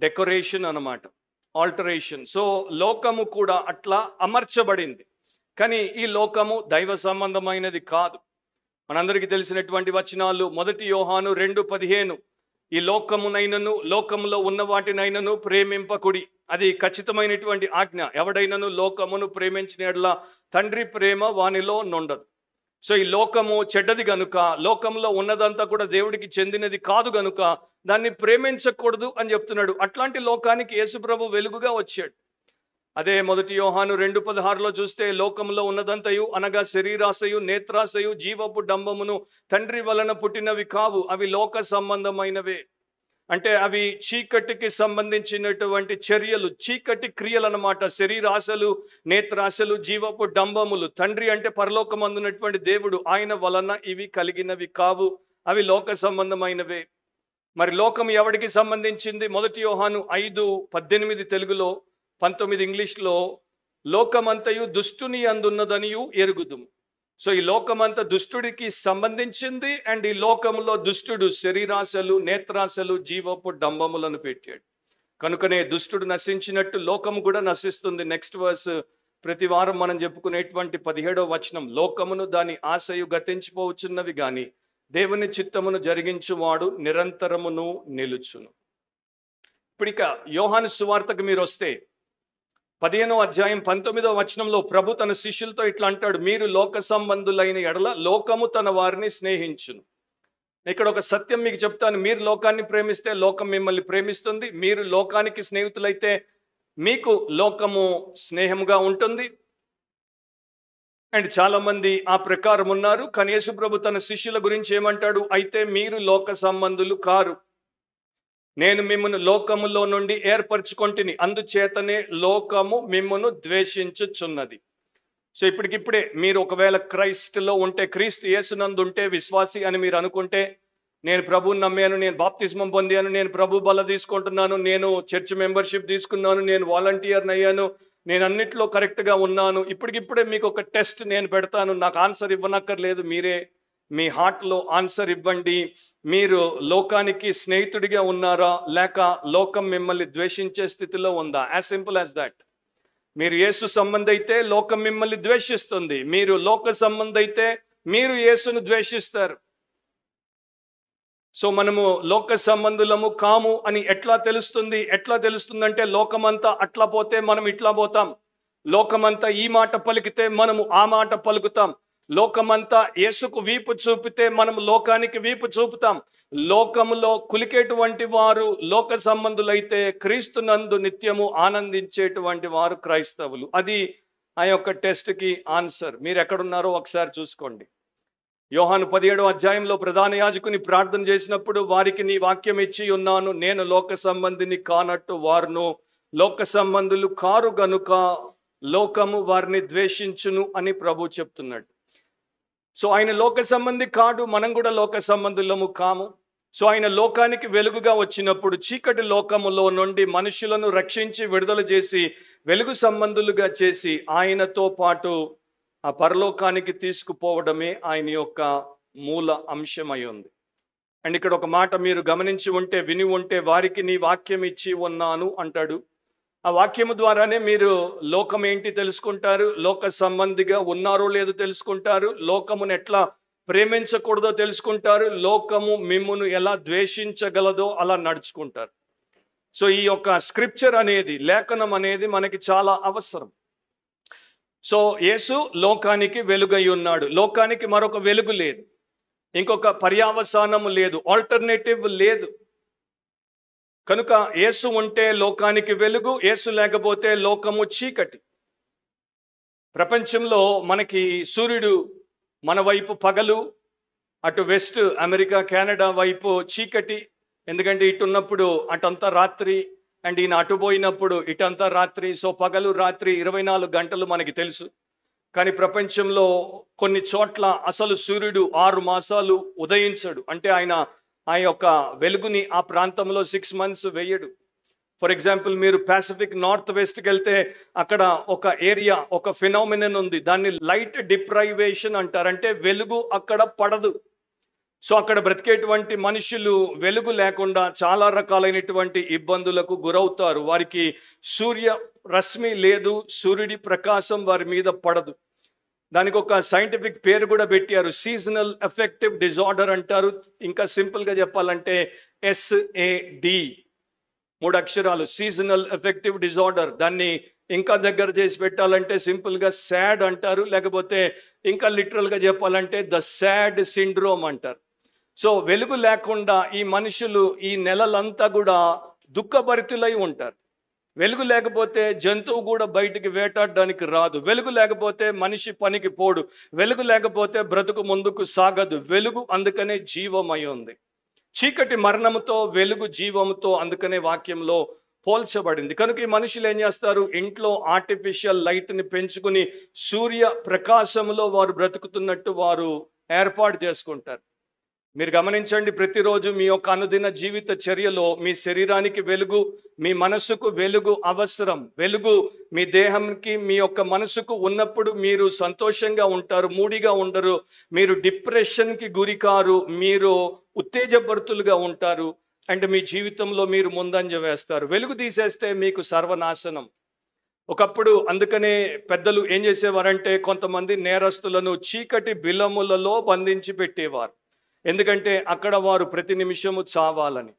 డెకరేషన్ అనమాట ఆల్టరేషన్ సో లోకము కూడా అట్లా అమర్చబడింది కానీ ఈ లోకము దైవ సంబంధమైనది కాదు మనందరికీ తెలిసినటువంటి వచనాలు మొదటి యోహాను రెండు పదిహేను ఈ లోకమునైనను లోకములో ఉన్న వాటినైనను ప్రేమింపకుడి అది ఖచ్చితమైనటువంటి ఆజ్ఞ ఎవడైనను లోకమును ప్రేమించిన తండ్రి ప్రేమ వానిలో నుండదు సో ఈ లోకము చెడ్డది గనుక లోకంలో ఉన్నదంతా కూడా దేవుడికి చెందినది కాదు గనుక దాన్ని ప్రేమించకూడదు అని చెప్తున్నాడు అట్లాంటి లోకానికి యేసుప్రభు వెలుగుగా వచ్చాడు అదే మొదటి యోహాను రెండు పదహారులో చూస్తే లోకంలో ఉన్నదంతయు అనగా శరీరాశయు నేత్రాశయు జీవపు డంబమును తండ్రి వలన పుట్టినవి కావు అవి లోక సంబంధమైనవే అంటే అవి చీకటికి సంబంధించినటువంటి చర్యలు చీకటి క్రియలు అనమాట శరీరాశలు నేత్రాశలు జీవపు డంబములు తండ్రి అంటే అందునటువంటి దేవుడు ఆయన వలన ఇవి కలిగినవి కావు అవి లోక సంబంధమైనవే మరి లోకం ఎవడికి సంబంధించింది మొదటి యోహాను ఐదు పద్దెనిమిది తెలుగులో పంతొమ్మిది ఇంగ్లీష్లో లోకమంతయు దుష్టుని అందున్నదనియు ఎరుగుదు సో ఈ లోకమంత దుష్టుడికి సంబంధించింది అండ్ ఈ లోకంలో దుష్టుడు శరీరాశలు నేత్రాశలు జీవపు డంబములను పెట్టాడు కనుకనే దుష్టుడు నశించినట్టు లోకము కూడా నశిస్తుంది నెక్స్ట్ వర్స్ ప్రతి వారం మనం చెప్పుకునేటువంటి పదిహేడో వచనం లోకమును దాని ఆశయు గతించిపోవచ్చున్నవి కానీ దేవుని చిత్తమును జరిగించువాడు నిరంతరమును నిలుచును ఇప్పుడు ఇక యోహాను సువార్తకు మీరు వస్తే పదిహేనో అధ్యాయం పంతొమ్మిదో వచనంలో ప్రభు తన శిష్యులతో ఇట్లా అంటాడు మీరు లోక సంబంధులైన ఎడల లోకము తన వారిని స్నేహించును ఇక్కడ ఒక సత్యం మీకు చెప్తాను మీరు లోకాన్ని ప్రేమిస్తే లోకం మిమ్మల్ని ప్రేమిస్తుంది మీరు లోకానికి స్నేహితులైతే మీకు లోకము స్నేహముగా ఉంటుంది అండ్ చాలామంది ఆ ప్రకారం ఉన్నారు కానీ ప్రభు తన శిష్యుల గురించి ఏమంటాడు అయితే మీరు లోక సంబంధులు కారు నేను మిమ్మను లోకములో నుండి ఏర్పరచుకొంటిని అందుచేతనే లోకము మిమ్మను ద్వేషించుచున్నది సో ఇప్పటికిప్పుడే మీరు ఒకవేళ క్రైస్ట్లో ఉంటే క్రీస్తు యేసునందు ఉంటే విశ్వాసి అని మీరు అనుకుంటే నేను ప్రభుని నమ్మాను నేను బాప్తిస్మం పొందాను నేను ప్రభు బల తీసుకుంటున్నాను నేను చర్చ్ మెంబర్షిప్ తీసుకున్నాను నేను వాలంటీర్ని అయ్యాను నేను అన్నిట్లో కరెక్ట్గా ఉన్నాను ఇప్పటికిప్పుడే మీకు ఒక టెస్ట్ నేను పెడతాను నాకు ఆన్సర్ ఇవ్వనక్కర్లేదు మీరే మీ హార్ట్లో ఆన్సర్ ఇవ్వండి మీరు లోకానికి స్నేహితుడిగా ఉన్నారా లేక లోకం మిమ్మల్ని ద్వేషించే స్థితిలో ఉందా యాజ్ సింపుల్ యాజ్ దట్ మీరు యేసు సంబంధి అయితే లోకం మిమ్మల్ని ద్వేషిస్తుంది మీరు లోక సంబంధి అయితే మీరు యేసును ద్వేషిస్తారు సో మనము లోక సంబంధులము కాము అని ఎట్లా తెలుస్తుంది ఎట్లా తెలుస్తుందంటే లోకమంతా అట్లా పోతే మనం ఇట్లా పోతాం లోకమంతా ఈ మాట పలికితే మనము ఆ మాట పలుకుతాం లోకమంతా యేసుకు వీపు చూపితే మనం లోకానికి వీపు చూపుతాం లోకములో కులికేటువంటి వారు లోక సంబంధులైతే క్రీస్తు నందు నిత్యము ఆనందించేటువంటి వారు క్రైస్తవులు అది ఆ యొక్క టెస్ట్కి ఆన్సర్ మీరు ఎక్కడున్నారో ఒకసారి చూసుకోండి యోహాను పదిహేడో అధ్యాయంలో ప్రధాన యాజకుని ప్రార్థన చేసినప్పుడు వారికి నీ వాక్యం ఇచ్చి ఉన్నాను నేను లోక సంబంధిని కానట్టు వారును లోక సంబంధులు కారు గనుక లోకము వారిని ద్వేషించును అని ప్రభు చెప్తున్నాడు సో ఆయన లోక సంబంధి కాడు మనం కూడా లోక సంబంధులము కాము సో ఆయన లోకానికి వెలుగుగా వచ్చినప్పుడు చీకటి లోకములో నుండి మనుషులను రక్షించి విడుదల చేసి వెలుగు సంబంధులుగా చేసి ఆయనతో పాటు ఆ పరలోకానికి తీసుకుపోవడమే ఆయన యొక్క మూల అంశమై ఉంది అండ్ ఇక్కడ ఒక మాట మీరు గమనించి ఉంటే విని ఉంటే వారికి నీ వాక్యం ఇచ్చి ఉన్నాను అంటాడు ఆ వాక్యము ద్వారానే మీరు లోకం ఏంటి తెలుసుకుంటారు లోక సంబంధిగా ఉన్నారో లేదో తెలుసుకుంటారు లోకమును ఎట్లా ప్రేమించకూడదో తెలుసుకుంటారు లోకము మిమ్మును ఎలా ద్వేషించగలదో అలా నడుచుకుంటారు సో ఈ యొక్క స్క్రిప్చర్ అనేది లేఖనం అనేది మనకి చాలా అవసరం సో యేసు లోకానికి వెలుగై ఉన్నాడు లోకానికి మరొక వెలుగు లేదు ఇంకొక పర్యావసానము లేదు ఆల్టర్నేటివ్ లేదు కనుక యేసు ఉంటే లోకానికి వెలుగు యేసు లేకపోతే లోకము చీకటి ప్రపంచంలో మనకి సూర్యుడు మన వైపు పగలు అటు వెస్ట్ అమెరికా కెనడా వైపు చీకటి ఎందుకంటే ఇటు ఉన్నప్పుడు అటంతా రాత్రి అండ్ ఈయన అటు పోయినప్పుడు ఇటంతా రాత్రి సో పగలు రాత్రి ఇరవై నాలుగు గంటలు మనకి తెలుసు కానీ ప్రపంచంలో కొన్ని చోట్ల అసలు సూర్యుడు ఆరు మాసాలు ఉదయించడు అంటే ఆయన ఆ యొక్క వెలుగుని ఆ ప్రాంతంలో సిక్స్ మంత్స్ వేయడు ఫర్ ఎగ్జాంపుల్ మీరు పాసిఫిక్ నార్త్ వెస్ట్కి వెళ్తే అక్కడ ఒక ఏరియా ఒక ఫినామినన్ ఉంది దాన్ని లైట్ డిప్రైవేషన్ అంటారంటే వెలుగు అక్కడ పడదు సో అక్కడ బ్రతికేటువంటి మనుషులు వెలుగు లేకుండా చాలా రకాలైనటువంటి ఇబ్బందులకు గురవుతారు వారికి సూర్య రశ్మి లేదు సూర్యుడి ప్రకాశం వారి మీద పడదు దానికి ఒక సైంటిఫిక్ పేరు కూడా పెట్టారు సీజనల్ ఎఫెక్టివ్ డిజార్డర్ అంటారు ఇంకా సింపుల్గా చెప్పాలంటే ఎస్ఏడి మూడు అక్షరాలు సీజనల్ ఎఫెక్టివ్ డిజార్డర్ దాన్ని ఇంకా దగ్గర చేసి పెట్టాలంటే సింపుల్గా శాడ్ అంటారు లేకపోతే ఇంకా లిటరల్గా చెప్పాలంటే ద శాడ్ సిండ్రోమ్ అంటారు సో వెలుగు లేకుండా ఈ మనుషులు ఈ నెలలంతా కూడా దుఃఖభరితులై ఉంటారు వెలుగు లేకపోతే జంతువు కూడా బయటికి వేటాడడానికి రాదు వెలుగు లేకపోతే మనిషి పనికి పోడు వెలుగు లేకపోతే బ్రతుకు ముందుకు సాగదు వెలుగు అందుకనే జీవమై ఉంది చీకటి మరణముతో వెలుగు జీవముతో అందుకనే వాక్యంలో పోల్చబడింది కనుక ఈ మనుషులు ఏం చేస్తారు ఇంట్లో ఆర్టిఫిషియల్ లైట్ని పెంచుకుని సూర్య ప్రకాశంలో వారు బ్రతుకుతున్నట్టు వారు ఏర్పాటు చేసుకుంటారు మీరు గమనించండి ప్రతిరోజు మీ యొక్క అనుదిన జీవిత చర్యలో మీ శరీరానికి వెలుగు మీ మనసుకు వెలుగు అవసరం వెలుగు మీ దేహంకి మీ యొక్క మనసుకు ఉన్నప్పుడు మీరు సంతోషంగా ఉంటారు మూడిగా ఉండరు మీరు డిప్రెషన్కి గురికారు మీరు ఉత్తేజభర్తులుగా ఉంటారు అండ్ మీ జీవితంలో మీరు ముందంజ వేస్తారు వెలుగు తీసేస్తే మీకు సర్వనాశనం ఒకప్పుడు అందుకనే పెద్దలు ఏం చేసేవారంటే కొంతమంది నేరస్తులను చీకటి బిలములలో బంధించి పెట్టేవారు ఎందుకంటే అక్కడ వారు ప్రతి నిమిషము చావాలని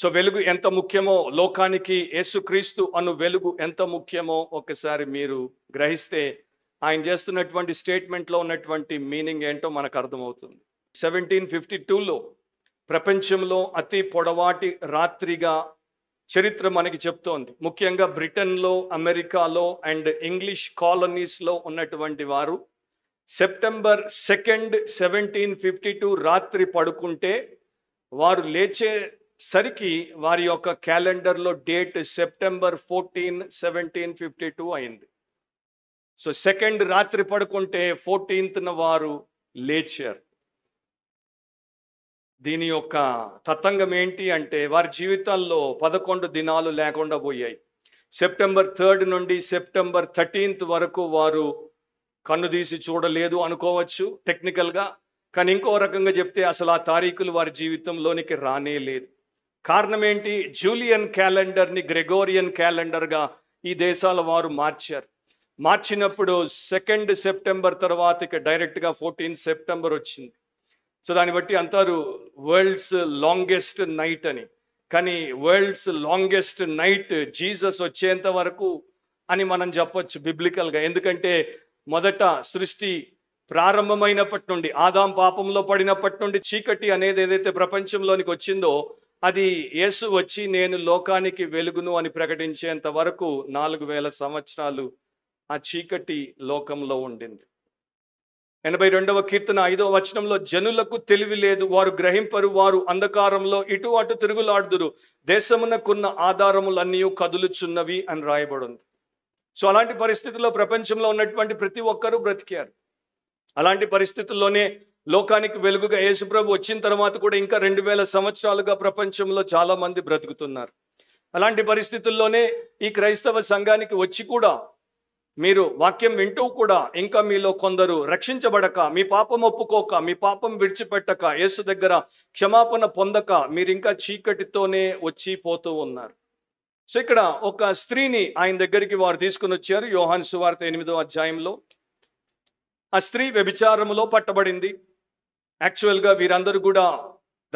సో వెలుగు ఎంత ముఖ్యమో లోకానికి యేసుక్రీస్తు అను వెలుగు ఎంత ముఖ్యమో ఒకసారి మీరు గ్రహిస్తే ఆయన చేస్తున్నటువంటి స్టేట్మెంట్లో ఉన్నటువంటి మీనింగ్ ఏంటో మనకు అర్థమవుతుంది సెవెంటీన్ ఫిఫ్టీ టూలో ప్రపంచంలో అతి పొడవాటి రాత్రిగా చరిత్ర మనకి చెప్తోంది ముఖ్యంగా బ్రిటన్లో అమెరికాలో అండ్ ఇంగ్లీష్ కాలనీస్లో ఉన్నటువంటి వారు September second seventeen fifty two రాత్రి పడుకుంటే వారు లేచేసరికి వారి యొక్క క్యాలెండర్లో date September fourteen seventeen fifty two అయింది సో సెకండ్ రాత్రి పడుకుంటే ఫోర్టీన్త్న వారు లేచారు దీని యొక్క తతంగం ఏంటి అంటే వారి జీవితాల్లో పదకొండు దినాలు లేకుండా పోయాయి సెప్టెంబర్ థర్డ్ నుండి సెప్టెంబర్ థర్టీన్త్ వరకు వారు కన్ను తీసి చూడలేదు అనుకోవచ్చు టెక్నికల్గా కానీ ఇంకో రకంగా చెప్తే అసలు ఆ తారీఖులు వారి జీవితంలోనికి రానే లేదు కారణం ఏంటి జూలియన్ క్యాలెండర్ని గ్రెగోరియన్ క్యాలెండర్గా ఈ దేశాల వారు మార్చారు మార్చినప్పుడు సెకండ్ సెప్టెంబర్ తర్వాత ఇక డైరెక్ట్గా ఫోర్టీన్ సెప్టెంబర్ వచ్చింది సో దాన్ని బట్టి అంటారు వరల్డ్స్ లాంగెస్ట్ నైట్ అని కానీ వరల్డ్స్ లాంగెస్ట్ నైట్ జీసస్ వచ్చేంత వరకు అని మనం చెప్పొచ్చు బిబ్లికల్గా ఎందుకంటే మొదట సృష్టి ప్రారంభమైనప్పటి నుండి ఆదాం పాపంలో పడినప్పటి నుండి చీకటి అనేది ఏదైతే ప్రపంచంలోనికి వచ్చిందో అది యేసు వచ్చి నేను లోకానికి వెలుగును అని ప్రకటించేంత వరకు నాలుగు వేల సంవత్సరాలు ఆ చీకటి లోకంలో ఉండింది ఎనభై రెండవ కీర్తన ఐదవ వచనంలో జనులకు తెలివి లేదు వారు గ్రహింపరు వారు అంధకారంలో ఇటు అటు తిరుగులాడుదురు దేశమునకున్న ఆధారములన్నీ కదులుచున్నవి అని రాయబడింది సో అలాంటి పరిస్థితుల్లో ప్రపంచంలో ఉన్నటువంటి ప్రతి ఒక్కరూ బ్రతికారు అలాంటి పరిస్థితుల్లోనే లోకానికి వెలుగుగా యేసుప్రభు వచ్చిన తర్వాత కూడా ఇంకా రెండు వేల సంవత్సరాలుగా ప్రపంచంలో చాలామంది బ్రతుకుతున్నారు అలాంటి పరిస్థితుల్లోనే ఈ క్రైస్తవ సంఘానికి వచ్చి కూడా మీరు వాక్యం వింటూ కూడా ఇంకా మీలో కొందరు రక్షించబడక మీ పాపం ఒప్పుకోక మీ పాపం విడిచిపెట్టక యేసు దగ్గర క్షమాపణ పొందక మీరు ఇంకా చీకటితోనే వచ్చి పోతూ ఉన్నారు సో ఇక్కడ ఒక స్త్రీని ఆయన దగ్గరికి వారు తీసుకుని వచ్చారు యోహాన్ సువార్త ఎనిమిదో అధ్యాయంలో ఆ స్త్రీ వ్యభిచారములో పట్టబడింది యాక్చువల్గా వీరందరూ కూడా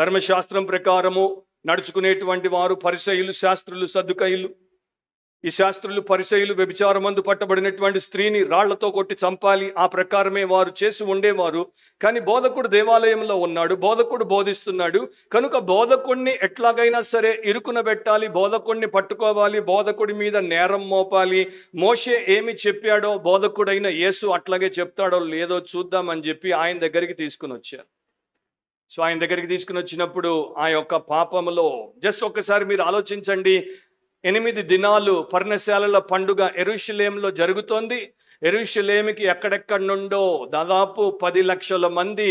ధర్మశాస్త్రం ప్రకారము నడుచుకునేటువంటి వారు పరిశైలు శాస్త్రులు సర్దుకయులు ఈ శాస్త్రులు పరిచయులు వ్యభిచారమందు పట్టబడినటువంటి స్త్రీని రాళ్లతో కొట్టి చంపాలి ఆ ప్రకారమే వారు చేసి ఉండేవారు కానీ బోధకుడు దేవాలయంలో ఉన్నాడు బోధకుడు బోధిస్తున్నాడు కనుక బోధకుడిని ఎట్లాగైనా సరే ఇరుకున పెట్టాలి బోధకుడిని పట్టుకోవాలి బోధకుడి మీద నేరం మోపాలి మోషే ఏమి చెప్పాడో బోధకుడైన యేసు అట్లాగే చెప్తాడో లేదో చూద్దామని చెప్పి ఆయన దగ్గరికి తీసుకుని వచ్చారు సో ఆయన దగ్గరికి తీసుకుని వచ్చినప్పుడు ఆ యొక్క పాపంలో జస్ట్ ఒక్కసారి మీరు ఆలోచించండి ఎనిమిది దినాలు పర్ణశాలల పండుగ ఎరుషులేంలో జరుగుతోంది ఎరుషులేమికి ఎక్కడెక్కడి నుండో దాదాపు పది లక్షల మంది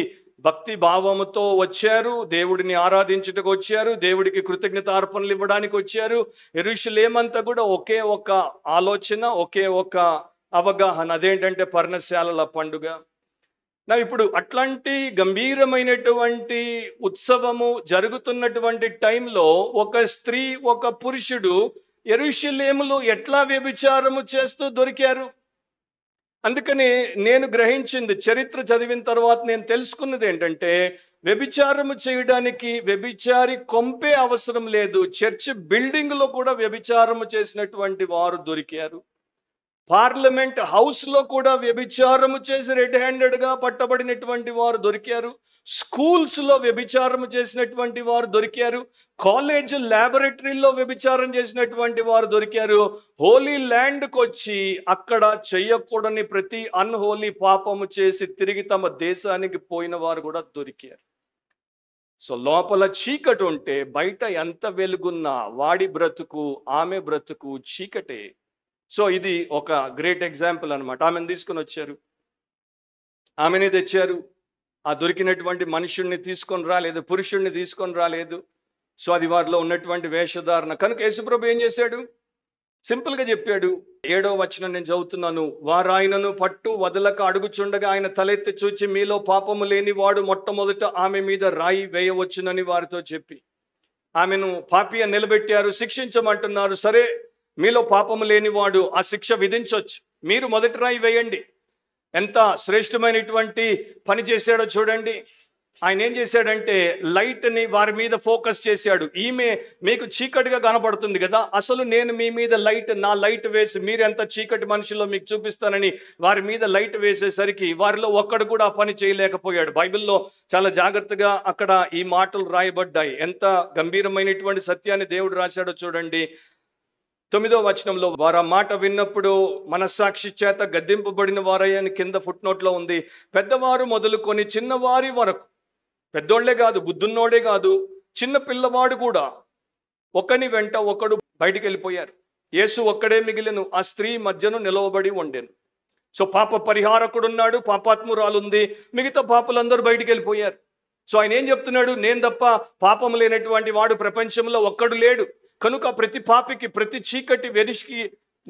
భక్తి భావముతో వచ్చారు దేవుడిని ఆరాధించుటకు వచ్చారు దేవుడికి కృతజ్ఞత అర్పణలు ఇవ్వడానికి వచ్చారు ఎరుషులేమంతా కూడా ఒకే ఒక ఆలోచన ఒకే ఒక అవగాహన అదేంటంటే పర్ణశాలల పండుగ నా ఇప్పుడు అట్లాంటి గంభీరమైనటువంటి ఉత్సవము జరుగుతున్నటువంటి టైంలో ఒక స్త్రీ ఒక పురుషుడు ఎరుషులేములు ఎట్లా వ్యభిచారము చేస్తూ దొరికారు అందుకని నేను గ్రహించింది చరిత్ర చదివిన తర్వాత నేను తెలుసుకున్నది ఏంటంటే వ్యభిచారము చేయడానికి వ్యభిచారి కొంపే అవసరం లేదు చర్చ్ బిల్డింగ్లో కూడా వ్యభిచారము చేసినటువంటి వారు దొరికారు పార్లమెంట్ హౌస్ లో కూడా వ్యభిచారము చేసి రెడ్ హ్యాండెడ్ గా పట్టబడినటువంటి వారు దొరికారు స్కూల్స్లో వ్యభిచారం చేసినటువంటి వారు దొరికారు కాలేజ్ ల్యాబొరేటరీలో వ్యభిచారం చేసినటువంటి వారు దొరికారు హోలీ ల్యాండ్కి వచ్చి అక్కడ చేయకూడని ప్రతి అన్హోలీ పాపము చేసి తిరిగి తమ దేశానికి పోయిన వారు కూడా దొరికారు సో లోపల చీకటి ఉంటే బయట ఎంత వెలుగున్నా వాడి బ్రతుకు ఆమె బ్రతుకు చీకటే సో ఇది ఒక గ్రేట్ ఎగ్జాంపుల్ అనమాట ఆమెను తీసుకుని వచ్చారు ఆమెనే తెచ్చారు ఆ దొరికినటువంటి మనుషుణ్ణి తీసుకొని రాలేదు పురుషుణ్ణి తీసుకొని రాలేదు సో అది వారిలో ఉన్నటువంటి వేషధారణ కనుక యేసుప్రభు ఏం చేశాడు సింపుల్గా చెప్పాడు ఏడో వచ్చిన నేను చదువుతున్నాను వారు ఆయనను పట్టు వదలక అడుగుచుండగా ఆయన తలెత్తి చూచి మీలో పాపము లేని వాడు మొట్టమొదట ఆమె మీద రాయి వేయవచ్చునని వారితో చెప్పి ఆమెను పాపి నిలబెట్టారు శిక్షించమంటున్నారు సరే మీలో పాపము లేనివాడు ఆ శిక్ష విధించవచ్చు మీరు మొదటి రాయి వేయండి ఎంత శ్రేష్టమైనటువంటి పని చేశాడో చూడండి ఆయన ఏం చేశాడంటే లైట్ని వారి మీద ఫోకస్ చేశాడు ఈమె మీకు చీకటిగా కనబడుతుంది కదా అసలు నేను మీ మీద లైట్ నా లైట్ వేసి మీరెంత చీకటి మనుషుల్లో మీకు చూపిస్తానని వారి మీద లైట్ వేసేసరికి వారిలో ఒక్కడు కూడా పని చేయలేకపోయాడు బైబిల్లో చాలా జాగ్రత్తగా అక్కడ ఈ మాటలు రాయబడ్డాయి ఎంత గంభీరమైనటువంటి సత్యాన్ని దేవుడు రాశాడో చూడండి తొమ్మిదో వచనంలో వారు ఆ మాట విన్నప్పుడు మనస్సాక్షి చేత గద్దింపబడిన వారయ్యని కింద ఫుట్ నోట్లో ఉంది పెద్దవారు మొదలుకొని చిన్నవారి వరకు పెద్దోళ్లే కాదు బుద్ధున్నోడే కాదు చిన్న పిల్లవాడు కూడా ఒకని వెంట ఒకడు బయటికి వెళ్ళిపోయారు యేసు ఒక్కడే మిగిలిను ఆ స్త్రీ మధ్యను నిలవబడి ఉండేను సో పాప పరిహారకుడున్నాడు పాపాత్మురాలుంది మిగతా పాపలందరూ బయటికి వెళ్ళిపోయారు సో ఆయన ఏం చెప్తున్నాడు నేను తప్ప పాపం లేనటువంటి వాడు ప్రపంచంలో ఒక్కడు లేడు కనుక ప్రతి పాపికి ప్రతి చీకటి వెనిషికి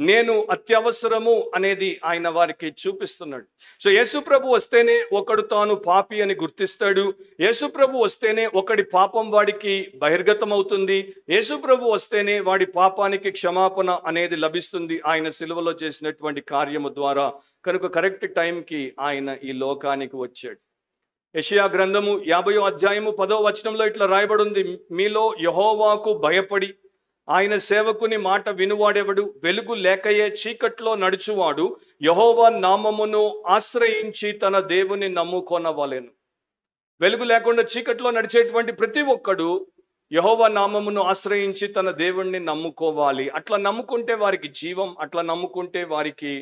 నేను అత్యవసరము అనేది ఆయన వారికి చూపిస్తున్నాడు సో యేసుప్రభు వస్తేనే ఒకడు తాను పాపి అని గుర్తిస్తాడు యేసుప్రభు వస్తేనే ఒకడి పాపం వాడికి బహిర్గతం అవుతుంది యేసుప్రభు వస్తేనే వాడి పాపానికి క్షమాపణ అనేది లభిస్తుంది ఆయన సిలువలో చేసినటువంటి కార్యము ద్వారా కనుక కరెక్ట్ టైంకి ఆయన ఈ లోకానికి వచ్చాడు యషియా గ్రంథము యాభయో అధ్యాయము పదో వచనంలో ఇట్లా రాయబడి ఉంది మీలో యహోవాకు భయపడి ఆయన సేవకుని మాట వినువాడెవడు వెలుగు లేకయే చీకట్లో నడుచువాడు యహోవ నామమును ఆశ్రయించి తన దేవుని నమ్ముకొనవలెను వెలుగు లేకుండా చీకట్లో నడిచేటువంటి ప్రతి ఒక్కడు యహోవ నామమును ఆశ్రయించి తన దేవుణ్ణి నమ్ముకోవాలి అట్లా నమ్ముకుంటే వారికి జీవం అట్లా నమ్ముకుంటే వారికి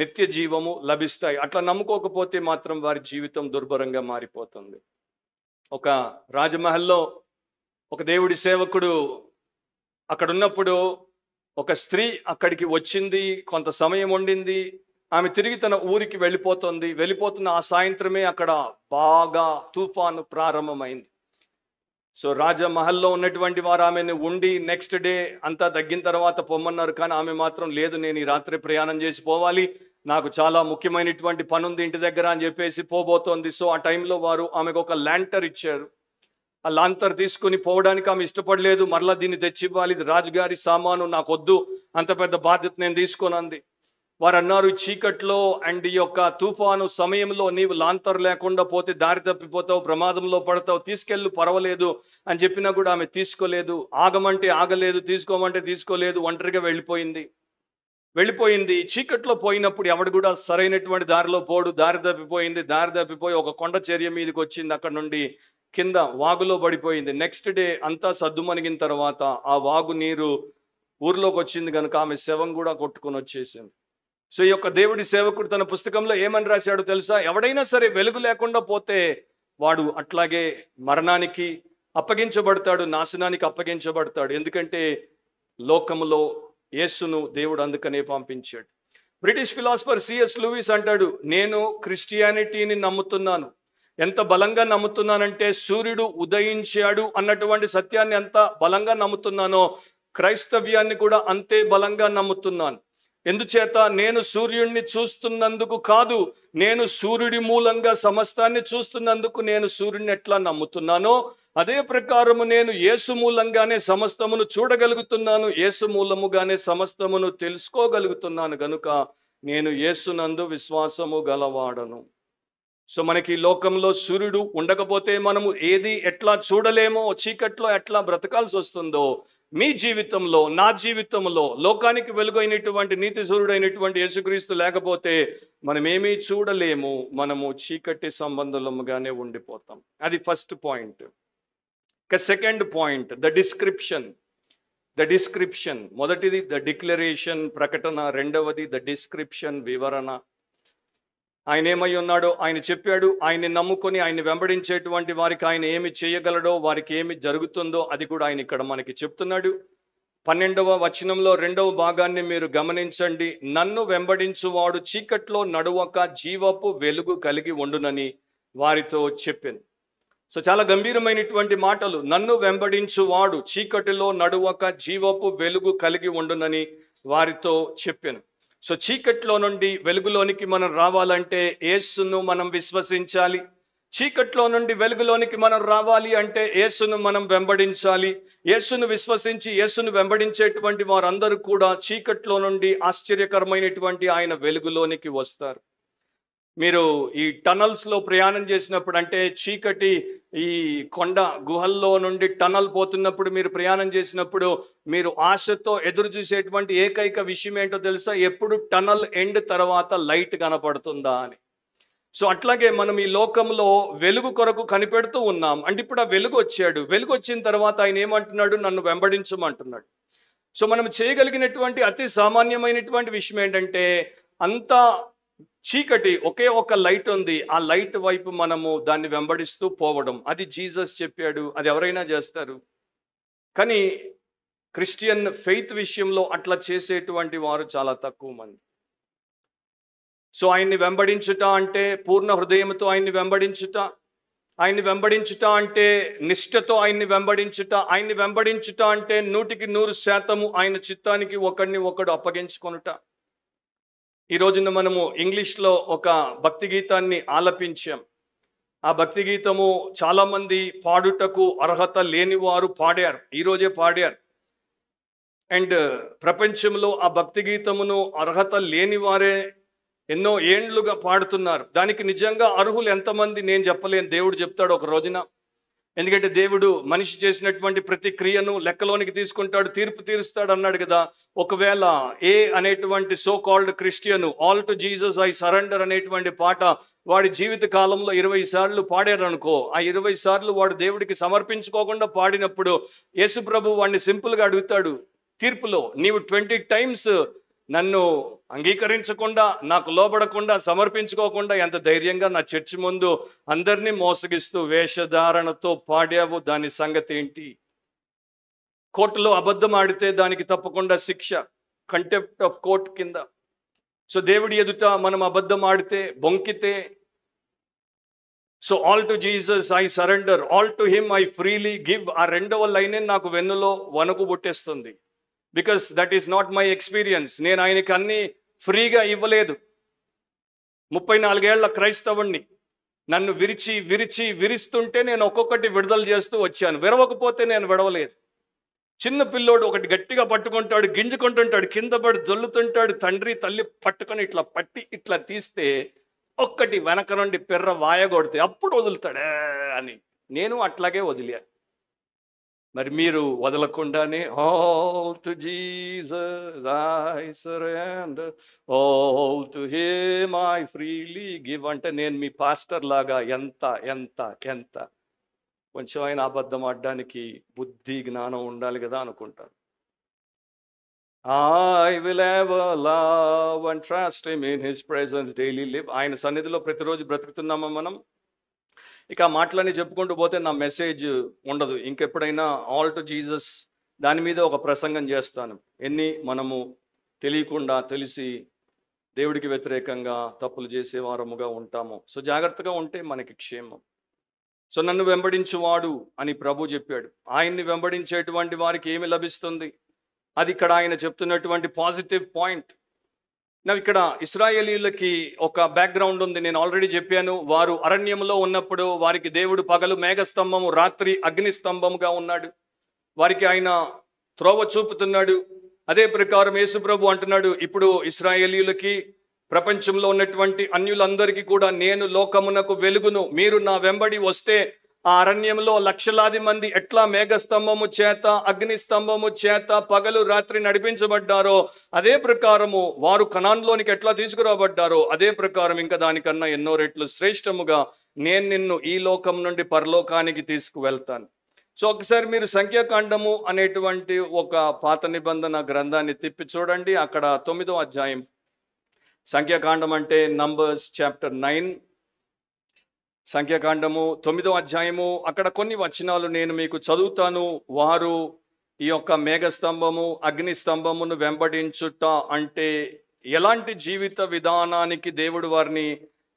నిత్య జీవము లభిస్తాయి అట్లా నమ్ముకోకపోతే మాత్రం వారి జీవితం దుర్భరంగా మారిపోతుంది ఒక రాజమహల్లో ఒక దేవుడి సేవకుడు అక్కడ ఉన్నప్పుడు ఒక స్త్రీ అక్కడికి వచ్చింది కొంత సమయం ఉండింది ఆమె తిరిగి తన ఊరికి వెళ్ళిపోతుంది వెళ్ళిపోతున్న ఆ సాయంత్రమే అక్కడ బాగా తుఫాను ప్రారంభమైంది సో రాజమహల్లో ఉన్నటువంటి వారు ఆమెను ఉండి నెక్స్ట్ డే అంతా తగ్గిన తర్వాత పొమ్మన్నారు కానీ ఆమె మాత్రం లేదు నేను ఈ రాత్రి ప్రయాణం చేసి పోవాలి నాకు చాలా ముఖ్యమైనటువంటి పనుంది ఇంటి దగ్గర అని చెప్పేసి పోబోతోంది సో ఆ టైంలో వారు ఆమెకు ఒక ల్యాంటర్ ఇచ్చారు ఆ లాంతర్ తీసుకుని పోవడానికి ఆమె ఇష్టపడలేదు మరలా దీన్ని తెచ్చి ఇవ్వాలి ఇది రాజుగారి సామాను వద్దు అంత పెద్ద బాధ్యత నేను తీసుకోనంది వారు అన్నారు చీకట్లో అండ్ ఈ యొక్క తుఫాను సమయంలో నీవు లాంతర్ లేకుండా పోతే దారి తప్పిపోతావు ప్రమాదంలో పడతావు తీసుకెళ్ళు పర్వాలేదు అని చెప్పినా కూడా ఆమె తీసుకోలేదు ఆగమంటే ఆగలేదు తీసుకోమంటే తీసుకోలేదు ఒంటరిగా వెళ్ళిపోయింది వెళ్ళిపోయింది చీకట్లో పోయినప్పుడు ఎవడు కూడా సరైనటువంటి దారిలో పోడు దారి తప్పిపోయింది దారి తప్పిపోయి ఒక కొండ చర్య మీదకి వచ్చింది అక్కడ నుండి కింద వాగులో పడిపోయింది నెక్స్ట్ డే అంతా సద్దుమణిగిన తర్వాత ఆ వాగు నీరు ఊర్లోకి వచ్చింది కనుక ఆమె శవం కూడా కొట్టుకొని వచ్చేసింది సో ఈ యొక్క దేవుడి సేవకుడు తన పుస్తకంలో ఏమని రాశాడో తెలుసా ఎవడైనా సరే వెలుగు లేకుండా పోతే వాడు అట్లాగే మరణానికి అప్పగించబడతాడు నాశనానికి అప్పగించబడతాడు ఎందుకంటే లోకములో యేసును దేవుడు అందుకనే పంపించాడు బ్రిటిష్ ఫిలాసఫర్ సిఎస్ లూయిస్ అంటాడు నేను క్రిస్టియానిటీని నమ్ముతున్నాను ఎంత బలంగా నమ్ముతున్నానంటే సూర్యుడు ఉదయించాడు అన్నటువంటి సత్యాన్ని ఎంత బలంగా నమ్ముతున్నానో క్రైస్తవ్యాన్ని కూడా అంతే బలంగా నమ్ముతున్నాను ఎందుచేత నేను సూర్యుడిని చూస్తున్నందుకు కాదు నేను సూర్యుడి మూలంగా సమస్తాన్ని చూస్తున్నందుకు నేను సూర్యుడిని ఎట్లా నమ్ముతున్నానో అదే ప్రకారము నేను యేసు మూలంగానే సమస్తమును చూడగలుగుతున్నాను యేసు మూలముగానే సమస్తమును తెలుసుకోగలుగుతున్నాను కనుక నేను యేసునందు విశ్వాసము గలవాడను సో మనకి లోకంలో సూర్యుడు ఉండకపోతే మనము ఏది ఎట్లా చూడలేమో చీకట్లో ఎట్లా బ్రతకాల్సి వస్తుందో మీ జీవితంలో నా జీవితంలో లోకానికి వెలుగైనటువంటి నీతి సూర్యుడైనటువంటి యేసుక్రీస్తు లేకపోతే మనమేమీ చూడలేము మనము చీకటి సంబంధంగానే ఉండిపోతాం అది ఫస్ట్ పాయింట్ ఇక second point the description the description మొదటిది ద డిక్లరేషన్ ప్రకటన రెండవది ద డిస్క్రిప్షన్ వివరణ ఆయన ఏమై ఉన్నాడో ఆయన చెప్పాడు ఆయన్ని నమ్ముకొని ఆయన వెంబడించేటువంటి వారికి ఆయన ఏమి చేయగలడో వారికి ఏమి జరుగుతుందో అది కూడా ఆయన ఇక్కడ మనకి చెప్తున్నాడు పన్నెండవ వచనంలో రెండవ భాగాన్ని మీరు గమనించండి నన్ను వెంబడించువాడు చీకట్లో నడువక జీవపు వెలుగు కలిగి ఉండునని వారితో చెప్పింది సో చాలా గంభీరమైనటువంటి మాటలు నన్ను వెంబడించువాడు చీకటిలో నడువక జీవపు వెలుగు కలిగి ఉండునని వారితో చెప్పాను సో చీకట్లో నుండి వెలుగులోనికి మనం రావాలంటే ఏసును మనం విశ్వసించాలి చీకట్లో నుండి వెలుగులోనికి మనం రావాలి అంటే యేసును మనం వెంబడించాలి యేసును విశ్వసించి యేసును వెంబడించేటువంటి వారందరూ కూడా చీకట్లో నుండి ఆశ్చర్యకరమైనటువంటి ఆయన వెలుగులోనికి వస్తారు మీరు ఈ టనల్స్లో ప్రయాణం చేసినప్పుడు అంటే చీకటి ఈ కొండ గుహల్లో నుండి టనల్ పోతున్నప్పుడు మీరు ప్రయాణం చేసినప్పుడు మీరు ఆశతో ఎదురు చూసేటువంటి ఏకైక విషయం ఏంటో తెలుసా ఎప్పుడు టనల్ ఎండ్ తర్వాత లైట్ కనపడుతుందా అని సో అట్లాగే మనం ఈ లోకంలో వెలుగు కొరకు కనిపెడుతూ ఉన్నాం అంటే ఇప్పుడు ఆ వెలుగు వచ్చాడు వెలుగు వచ్చిన తర్వాత ఆయన ఏమంటున్నాడు నన్ను వెంబడించమంటున్నాడు సో మనం చేయగలిగినటువంటి అతి సామాన్యమైనటువంటి విషయం ఏంటంటే అంతా చీకటి ఒకే ఒక లైట్ ఉంది ఆ లైట్ వైపు మనము దాన్ని వెంబడిస్తూ పోవడం అది జీసస్ చెప్పాడు అది ఎవరైనా చేస్తారు కానీ క్రిస్టియన్ ఫెయిత్ విషయంలో అట్లా చేసేటువంటి వారు చాలా తక్కువ మంది సో ఆయన్ని వెంబడించుట అంటే పూర్ణ హృదయంతో ఆయన్ని వెంబడించుట ఆయన్ని వెంబడించుట అంటే నిష్ఠతో ఆయన్ని వెంబడించుట ఆయన్ని వెంబడించుట అంటే నూటికి నూరు శాతము ఆయన చిత్తానికి ఒకడిని ఒకడు అప్పగించుకొనుట ఈ రోజున మనము ఇంగ్లీష్లో ఒక భక్తి గీతాన్ని ఆలపించాం ఆ భక్తి గీతము చాలామంది పాడుటకు అర్హత లేని వారు పాడారు ఈరోజే పాడారు అండ్ ప్రపంచంలో ఆ భక్తి గీతమును అర్హత లేని వారే ఎన్నో ఏండ్లుగా పాడుతున్నారు దానికి నిజంగా అర్హులు ఎంతమంది నేను చెప్పలేను దేవుడు చెప్తాడు ఒక రోజున ఎందుకంటే దేవుడు మనిషి చేసినటువంటి ప్రతి క్రియను లెక్కలోనికి తీసుకుంటాడు తీర్పు తీరుస్తాడు అన్నాడు కదా ఒకవేళ ఏ అనేటువంటి so called Christian all to Jesus I surrender అనేటువంటి పాట వాడి జీవిత కాలంలో ఇరవై సార్లు పాడాడు అనుకో ఆ ఇరవై సార్లు వాడు దేవుడికి సమర్పించుకోకుండా పాడినప్పుడు యేసు ప్రభు వాడిని సింపుల్గా అడుగుతాడు తీర్పులో నీవు ట్వంటీ టైమ్స్ నన్ను అంగీకరించకుండా నాకు లోబడకుండా సమర్పించుకోకుండా ఎంత ధైర్యంగా నా చర్చి ముందు అందరినీ మోసగిస్తూ వేషధారణతో పాడావు దాని సంగతి ఏంటి కోర్టులో అబద్ధం ఆడితే దానికి తప్పకుండా శిక్ష కంటెంప్ట్ ఆఫ్ కోర్ట్ కింద సో దేవుడి ఎదుట మనం అబద్ధం ఆడితే బొంకితే so all to Jesus I surrender all to him I freely give ఆ రెండవ లైనే నాకు వెన్నులో వణుకు పుట్టేస్తుంది because that is not my experience నేను ఆయనకి అన్ని ఫ్రీగా ఇవ్వలేదు ముప్పై నాలుగేళ్ల క్రైస్తవుణ్ణి నన్ను విరిచి విరిచి విరిస్తుంటే నేను ఒక్కొక్కటి విడుదల చేస్తూ వచ్చాను విరవకపోతే నేను విడవలేదు చిన్న పిల్లోడు ఒకటి గట్టిగా పట్టుకుంటాడు గింజుకుంటుంటాడు కింద పడి దొల్లుతుంటాడు తండ్రి తల్లి పట్టుకొని ఇట్లా పట్టి ఇట్లా తీస్తే ఒక్కటి వెనక నుండి పెర్ర వాయగొడితే అప్పుడు వదులుతాడే అని నేను అట్లాగే వదిలాను మరి మీరు వదలకుండానే all to Jesus I surrender all to him I freely give అంటే నేను మీ పాస్టర్ లాగా ఎంత ఎంత ఎంత కొంచెం ఆయన అబద్ధం ఆడడానికి బుద్ధి జ్ఞానం ఉండాలి కదా అనుకుంటాను I will have love and trust in his presence daily live ఆయన సన్నిధిలో ప్రతిరోజు బ్రతుకుతున్నామా మనం ఇక మాటలన్నీ చెప్పుకుంటూ పోతే నా మెసేజ్ ఉండదు ఇంకెప్పుడైనా ఆల్ టు జీసస్ దాని మీద ఒక ప్రసంగం చేస్తాను ఎన్ని మనము తెలియకుండా తెలిసి దేవుడికి వ్యతిరేకంగా తప్పులు చేసేవారముగా ఉంటాము సో జాగ్రత్తగా ఉంటే మనకి క్షేమం సో నన్ను వెంబడించువాడు అని ప్రభు చెప్పాడు ఆయన్ని వెంబడించేటువంటి వారికి ఏమి లభిస్తుంది అది ఇక్కడ ఆయన చెప్తున్నటువంటి పాజిటివ్ పాయింట్ నాకు ఇక్కడ ఇస్రాయేలీలకి ఒక బ్యాక్గ్రౌండ్ ఉంది నేను ఆల్రెడీ చెప్పాను వారు అరణ్యంలో ఉన్నప్పుడు వారికి దేవుడు పగలు మేఘస్తంభము రాత్రి అగ్నిస్తంభముగా ఉన్నాడు వారికి ఆయన త్రోవ చూపుతున్నాడు అదే ప్రకారం యేసుప్రభు అంటున్నాడు ఇప్పుడు ఇస్రాయేలీలకి ప్రపంచంలో ఉన్నటువంటి అన్యులందరికీ కూడా నేను లోకమునకు వెలుగును మీరు నా వెంబడి వస్తే ఆ అరణ్యంలో లక్షలాది మంది ఎట్లా మేఘస్తంభము చేత అగ్నిస్తంభము చేత పగలు రాత్రి నడిపించబడ్డారో అదే ప్రకారము వారు కణాన్లోనికి ఎట్లా తీసుకురాబడ్డారో అదే ప్రకారం ఇంకా దానికన్నా ఎన్నో రెట్లు శ్రేష్టముగా నేను నిన్ను ఈ లోకం నుండి పరలోకానికి తీసుకువెళ్తాను సో ఒకసారి మీరు సంఖ్యాకాండము అనేటువంటి ఒక పాత నిబంధన గ్రంథాన్ని తిప్పి చూడండి అక్కడ తొమ్మిదో అధ్యాయం సంఖ్యాకాండం అంటే నంబర్స్ చాప్టర్ నైన్ సంఖ్యాకాండము తొమ్మిదో అధ్యాయము అక్కడ కొన్ని వచనాలు నేను మీకు చదువుతాను వారు ఈ యొక్క మేఘస్తంభము అగ్నిస్తంభమును వెంబడించుట అంటే ఎలాంటి జీవిత విధానానికి దేవుడు వారిని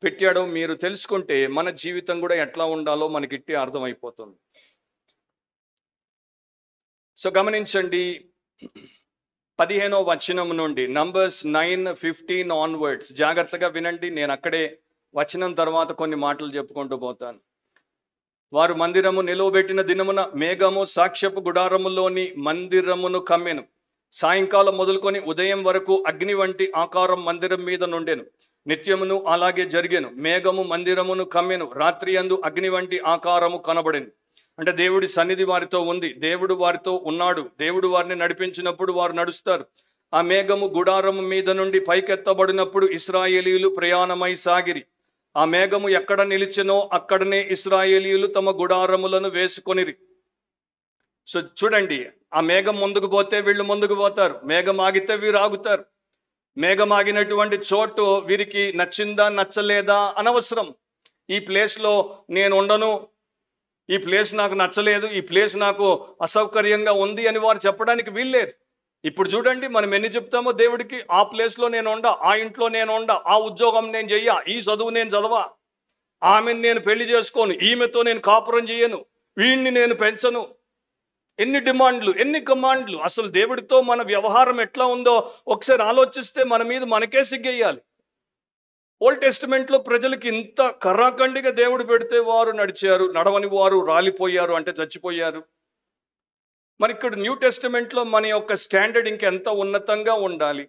పెట్టాడు మీరు తెలుసుకుంటే మన జీవితం కూడా ఎట్లా ఉండాలో మనకిట్టి అర్థమైపోతుంది సో గమనించండి పదిహేనో వచనం నుండి నంబర్స్ నైన్ ఫిఫ్టీన్ ఆన్వర్డ్స్ జాగ్రత్తగా వినండి నేను అక్కడే వచనం తర్వాత కొన్ని మాటలు చెప్పుకుంటూ పోతాను వారు మందిరము నిలువబెట్టిన దినమున మేఘము సాక్ష్యపు గుడారములోని మందిరమును కమ్మెను సాయంకాలం మొదలుకొని ఉదయం వరకు అగ్ని వంటి ఆకారం మందిరం మీద నుండెను నిత్యమును అలాగే జరిగాను మేఘము మందిరమును కమ్మెను రాత్రి అందు అగ్ని వంటి ఆకారము కనబడేను అంటే దేవుడి సన్నిధి వారితో ఉంది దేవుడు వారితో ఉన్నాడు దేవుడు వారిని నడిపించినప్పుడు వారు నడుస్తారు ఆ మేఘము గుడారము మీద నుండి పైకెత్తబడినప్పుడు ఇస్రాయేలీలు ప్రయాణమై సాగిరి ఆ మేఘము ఎక్కడ నిలిచినో అక్కడనే ఇస్రాయేలీలు తమ గుడారములను వేసుకొనిరి సో చూడండి ఆ మేఘం ముందుకు పోతే వీళ్ళు ముందుకు పోతారు మేఘం ఆగితే వీరు ఆగుతారు మేఘం ఆగినటువంటి చోటు వీరికి నచ్చిందా నచ్చలేదా అనవసరం ఈ ప్లేస్లో నేను ఉండను ఈ ప్లేస్ నాకు నచ్చలేదు ఈ ప్లేస్ నాకు అసౌకర్యంగా ఉంది అని వారు చెప్పడానికి వీల్లేదు ఇప్పుడు చూడండి మనం ఎన్ని చెప్తామో దేవుడికి ఆ ప్లేస్లో నేను ఉండ ఆ ఇంట్లో నేను ఉండ ఆ ఉద్యోగం నేను చెయ్య ఈ చదువు నేను చదవా ఆమెను నేను పెళ్లి చేసుకోను ఈమెతో నేను కాపురం చేయను వీణ్ణి నేను పెంచను ఎన్ని డిమాండ్లు ఎన్ని కమాండ్లు అసలు దేవుడితో మన వ్యవహారం ఎట్లా ఉందో ఒకసారి ఆలోచిస్తే మన మీద మనకే సిగ్గేయాలి ఓల్డ్ టెస్టిమెంట్లో ప్రజలకి ఇంత కర్రాకండిగా దేవుడు పెడితే వారు నడిచారు నడవని వారు రాలిపోయారు అంటే చచ్చిపోయారు మరి ఇక్కడ న్యూ టెస్టిమెంట్లో మన యొక్క స్టాండర్డ్ ఇంకెంత ఉన్నతంగా ఉండాలి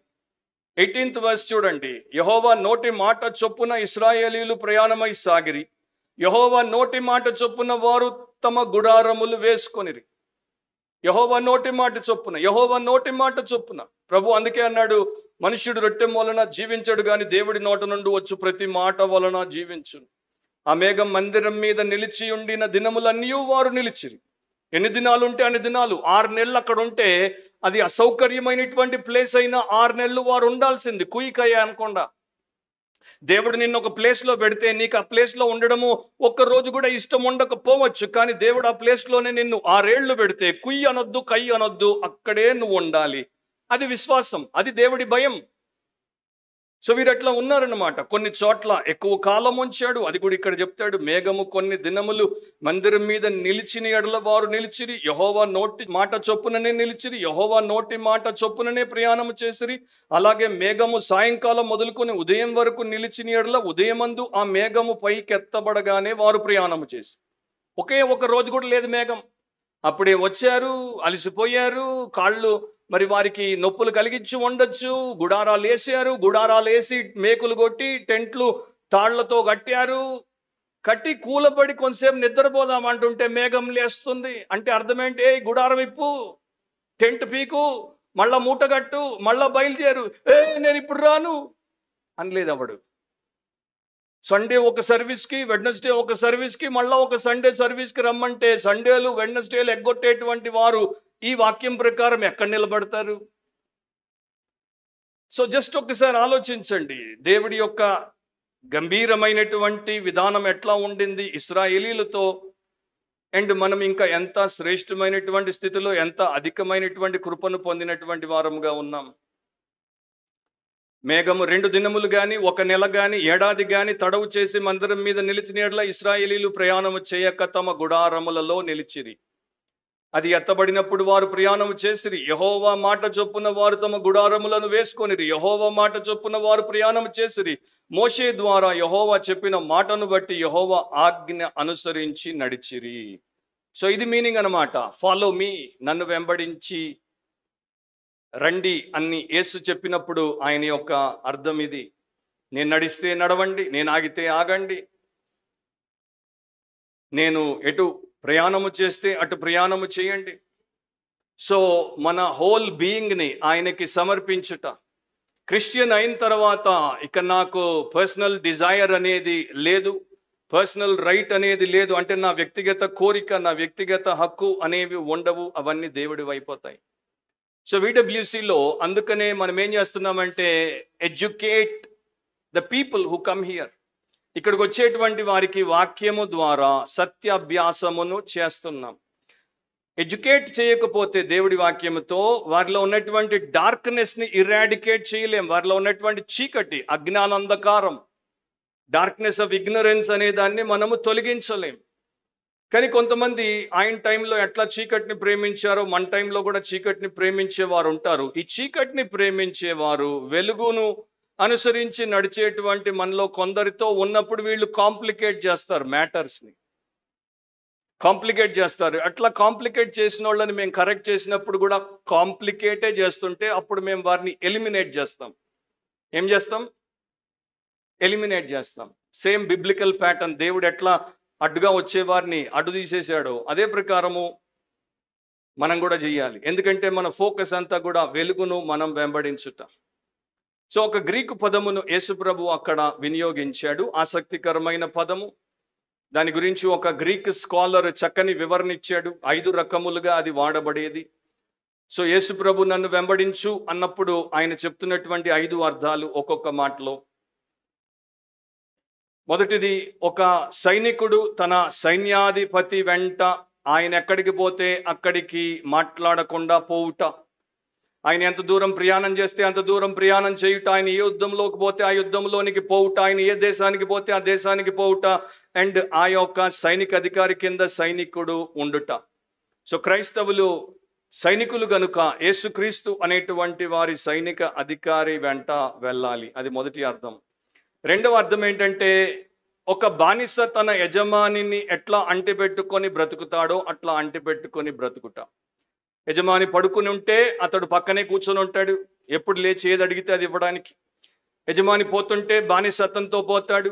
ఎయిటీన్త్ వర్స్ చూడండి యహోవా నోటి మాట చొప్పున ఇస్రాయేలీలు ప్రయాణమై సాగిరి యహోవా నోటి మాట చొప్పున వారు తమ గుడారములు వేసుకొనిరి యహోవా నోటి మాట చొప్పున యహోవా నోటి మాట చొప్పున ప్రభు అందుకే అన్నాడు మనుష్యుడు రొట్టెం వలన జీవించడు కానీ దేవుడి నోట నుండి వచ్చు ప్రతి మాట వలన జీవించును ఆ మేఘం మందిరం మీద నిలిచి ఉండిన దినములన్నీ వారు నిలిచిరి ఎన్ని దినాలు ఉంటే అన్ని దినాలు ఆరు నెలలు అక్కడ ఉంటే అది అసౌకర్యమైనటువంటి ప్లేస్ అయినా ఆరు నెలలు వారు ఉండాల్సింది కుయికయ్యా అనకుండా దేవుడు నిన్ను ఒక ప్లేస్లో పెడితే నీకు ఆ ప్లేస్లో ఉండడము ఒక్క రోజు కూడా ఇష్టం ఉండకపోవచ్చు కానీ దేవుడు ఆ ప్లేస్లోనే నిన్ను ఆరేళ్లు పెడితే కుయ్యి అనొద్దు కయ్యి అనొద్దు అక్కడే నువ్వు ఉండాలి అది విశ్వాసం అది దేవుడి భయం సో వీరు అట్లా ఉన్నారనమాట కొన్ని చోట్ల ఎక్కువ కాలం ఉంచాడు అది కూడా ఇక్కడ చెప్తాడు మేఘము కొన్ని దినములు మందిరం మీద నిలిచిన ఎడల వారు నిలిచిరి యహోవా నోటి మాట చొప్పుననే నిలిచిరి యహోవా నోటి మాట చొప్పుననే ప్రయాణము చేసిరి అలాగే మేఘము సాయంకాలం మొదలుకొని ఉదయం వరకు నిలిచిన ఎడల ఉదయమందు ఆ మేఘము పైకెత్తబడగానే వారు ప్రయాణము చేసి ఒకే ఒక రోజు కూడా లేదు మేఘం అప్పుడే వచ్చారు అలసిపోయారు కాళ్ళు మరి వారికి నొప్పులు కలిగించి ఉండొచ్చు గుడారాలు వేసారు గుడారాలు వేసి మేకులు కొట్టి టెంట్లు తాళ్లతో కట్టారు కట్టి కూలబడి కొంతసేపు నిద్రపోదాం అంటుంటే మేఘం లేస్తుంది అంటే అర్థం ఏంటి గుడారం ఇప్పు టెంట్ పీకు మళ్ళా మూటగట్టు మళ్ళా బయలుదేరు ఏ నేను ఇప్పుడు రాను అనలేదు అప్పుడు సండే ఒక సర్వీస్కి వెడ్నెస్డే ఒక సర్వీస్కి మళ్ళీ ఒక సండే సర్వీస్కి రమ్మంటే సండేలు వెడ్నస్డేలు ఎగ్గొట్టేటువంటి వారు ఈ వాక్యం ప్రకారం ఎక్కడ నిలబడతారు సో జస్ట్ ఒకసారి ఆలోచించండి దేవుడి యొక్క గంభీరమైనటువంటి విధానం ఎట్లా ఉండింది ఇస్రాయేలీలతో అండ్ మనం ఇంకా ఎంత శ్రేష్టమైనటువంటి స్థితిలో ఎంత అధికమైనటువంటి కృపను పొందినటువంటి వారముగా ఉన్నాం మేఘము రెండు దినములు కానీ ఒక నెల కానీ ఏడాది కానీ తడవు చేసి మందిరం మీద నిలిచిన ఎడ్ల ఇస్రాయేలీలు ప్రయాణము చేయక తమ గుడారములలో నిలిచిరి అది ఎత్తబడినప్పుడు వారు ప్రయాణం చేసిరి యహోవా మాట చొప్పున వారు తమ గుడారములను వేసుకొనిరి యహోవా మాట చొప్పున వారు ప్రయాణం చేసిరి మోషే ద్వారా యహోవా చెప్పిన మాటను బట్టి యహోవా ఆజ్ఞ అనుసరించి నడిచిరి సో ఇది మీనింగ్ అనమాట ఫాలో మీ నన్ను వెంబడించి రండి అన్ని యేసు చెప్పినప్పుడు ఆయన యొక్క అర్థం ఇది నేను నడిస్తే నడవండి నేను ఆగితే ఆగండి నేను ఎటు ప్రయాణము చేస్తే అటు ప్రయాణము చేయండి సో మన హోల్ బీయింగ్ని ఆయనకి సమర్పించుట క్రిస్టియన్ అయిన తర్వాత ఇక నాకు పర్సనల్ డిజైర్ అనేది లేదు పర్సనల్ రైట్ అనేది లేదు అంటే నా వ్యక్తిగత కోరిక నా వ్యక్తిగత హక్కు అనేవి ఉండవు అవన్నీ దేవుడి అయిపోతాయి సో విడబ్ల్యూసిలో అందుకనే మనం ఏం చేస్తున్నామంటే educate the people who come here ఇక్కడికి వచ్చేటువంటి వారికి వాక్యము ద్వారా సత్యాభ్యాసమును చేస్తున్నాం ఎడ్యుకేట్ చేయకపోతే దేవుడి వాక్యముతో వారిలో ఉన్నటువంటి డార్క్నెస్ని ఇరాడికేట్ చేయలేం వారిలో ఉన్నటువంటి చీకటి అజ్ఞానంధకారం డార్క్నెస్ ఆఫ్ ఇగ్నరెన్స్ అనే దాన్ని మనము తొలగించలేం కానీ కొంతమంది ఆయన టైంలో ఎట్లా చీకటిని ప్రేమించారో మన టైంలో కూడా చీకటిని ప్రేమించేవారు ఉంటారు ఈ చీకటిని ప్రేమించేవారు వెలుగును అనుసరించి నడిచేటువంటి మనలో కొందరితో ఉన్నప్పుడు వీళ్ళు కాంప్లికేట్ చేస్తారు మ్యాటర్స్ని కాంప్లికేట్ చేస్తారు అట్లా కాంప్లికేట్ చేసిన వాళ్ళని మేము కరెక్ట్ చేసినప్పుడు కూడా కాంప్లికేటే చేస్తుంటే అప్పుడు మేము వారిని ఎలిమినేట్ చేస్తాం ఏం చేస్తాం ఎలిమినేట్ చేస్తాం సేమ్ బిబ్లికల్ ప్యాటర్న్ దేవుడు ఎట్లా అడ్డుగా వచ్చేవారిని అడ్డు తీసేశాడు అదే ప్రకారము మనం కూడా చేయాలి ఎందుకంటే మన ఫోకస్ అంతా కూడా వెలుగును మనం వెంబడించుట సో ఒక గ్రీకు పదమును యేసుప్రభు అక్కడ వినియోగించాడు ఆసక్తికరమైన పదము దాని గురించి ఒక గ్రీక్ స్కాలర్ చక్కని వివరణ ఇచ్చాడు ఐదు రకములుగా అది వాడబడేది సో యేసుప్రభు నన్ను వెంబడించు అన్నప్పుడు ఆయన చెప్తున్నటువంటి ఐదు అర్థాలు ఒక్కొక్క మాటలో మొదటిది ఒక సైనికుడు తన సైన్యాధిపతి వెంట ఆయన ఎక్కడికి పోతే అక్కడికి మాట్లాడకుండా పోవుట ఆయన ఎంత దూరం ప్రయాణం చేస్తే అంత దూరం ప్రయాణం చేయుట ఆయన ఏ యుద్ధంలోకి పోతే ఆ యుద్ధంలోనికి పోవుట ఆయన ఏ దేశానికి పోతే ఆ దేశానికి పోవుట అండ్ ఆ యొక్క సైనిక అధికారి కింద సైనికుడు ఉండుట సో క్రైస్తవులు సైనికులు గనుక యేసుక్రీస్తు అనేటువంటి వారి సైనిక అధికారి వెంట వెళ్ళాలి అది మొదటి అర్థం రెండవ అర్థం ఏంటంటే ఒక బానిస తన యజమానిని ఎట్లా అంటిపెట్టుకొని బ్రతుకుతాడో అట్లా అంటిపెట్టుకొని బ్రతుకుట యజమాని పడుకుని ఉంటే అతడు పక్కనే కూర్చొని ఉంటాడు ఎప్పుడు లేచి ఏది అడిగితే అది ఇవ్వడానికి యజమాని పోతుంటే బానిసత్వంతో పోతాడు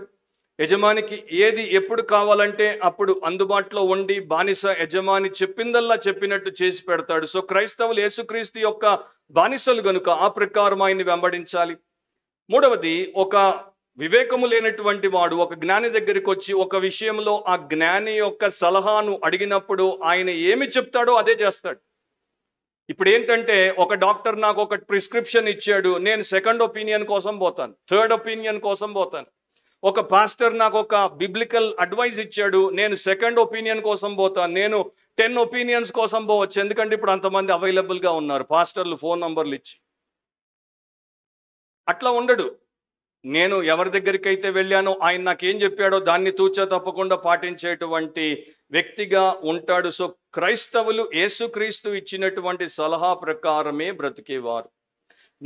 యజమానికి ఏది ఎప్పుడు కావాలంటే అప్పుడు అందుబాటులో ఉండి బానిస యజమాని చెప్పిందల్లా చెప్పినట్టు చేసి పెడతాడు సో క్రైస్తవులు యేసుక్రీస్తు యొక్క బానిసలు గనుక ఆ ప్రకారం ఆయన్ని వెంబడించాలి మూడవది ఒక వివేకము లేనటువంటి వాడు ఒక జ్ఞాని దగ్గరికి వచ్చి ఒక విషయంలో ఆ జ్ఞాని యొక్క సలహాను అడిగినప్పుడు ఆయన ఏమి చెప్తాడో అదే చేస్తాడు ఇప్పుడు ఏంటంటే ఒక డాక్టర్ నాకు ఒక ప్రిస్క్రిప్షన్ ఇచ్చాడు నేను సెకండ్ ఒపీనియన్ కోసం పోతాను థర్డ్ ఒపీనియన్ కోసం పోతాను ఒక పాస్టర్ నాకు ఒక బిబ్లికల్ అడ్వైస్ ఇచ్చాడు నేను సెకండ్ ఒపీనియన్ కోసం పోతాను నేను టెన్ ఒపీనియన్స్ కోసం పోవచ్చు ఎందుకంటే ఇప్పుడు అంతమంది అవైలబుల్గా ఉన్నారు పాస్టర్లు ఫోన్ నంబర్లు ఇచ్చి అట్లా ఉండడు నేను ఎవరి దగ్గరికి అయితే వెళ్ళానో ఆయన నాకేం చెప్పాడో దాన్ని తూచా తప్పకుండా పాటించేటువంటి వ్యక్తిగా ఉంటాడు సో క్రైస్తవులు యేసుక్రీస్తు ఇచ్చినటువంటి సలహా ప్రకారమే బ్రతికేవారు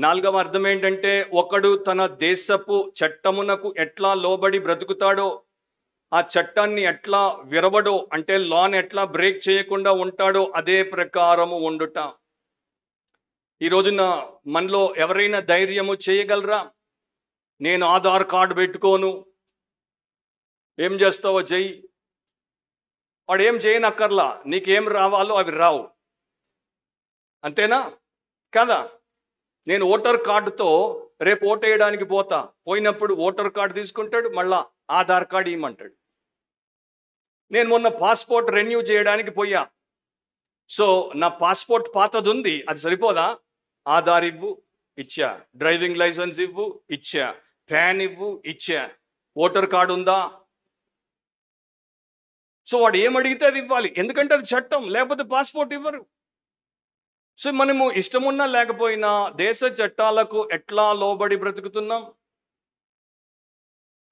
నాలుగవ అర్థం ఏంటంటే ఒకడు తన దేశపు చట్టమునకు ఎట్లా లోబడి బ్రతుకుతాడో ఆ చట్టాన్ని ఎట్లా విరవడో అంటే లాన్ ఎట్లా బ్రేక్ చేయకుండా ఉంటాడో అదే ప్రకారము వండుట ఈ రోజున మనలో ఎవరైనా ధైర్యము చేయగలరా నేను ఆధార్ కార్డు పెట్టుకోను ఏం చేస్తావో చెయ్యి వాడు ఏం చేయనక్కర్లా నీకేం రావాలో అవి రావు అంతేనా కదా నేను ఓటర్ కార్డుతో రేపు ఓట్ వేయడానికి పోతా పోయినప్పుడు ఓటర్ కార్డు తీసుకుంటాడు మళ్ళా ఆధార్ కార్డు ఇవ్వమంటాడు నేను మొన్న పాస్పోర్ట్ రెన్యూ చేయడానికి పోయా సో నా పాస్పోర్ట్ పాతది ఉంది అది సరిపోదా ఆధార్ ఇవ్వు ఇచ్చా డ్రైవింగ్ లైసెన్స్ ఇవ్వు ఇచ్చా ప్యాన్ ఇవ్వు ఇచ్చా ఓటర్ కార్డు ఉందా సో వాడు ఏం అడిగితే అది ఇవ్వాలి ఎందుకంటే అది చట్టం లేకపోతే పాస్పోర్ట్ ఇవ్వరు సో మనము ఇష్టమున్నా లేకపోయినా దేశ చట్టాలకు ఎట్లా లోబడి బ్రతుకుతున్నాం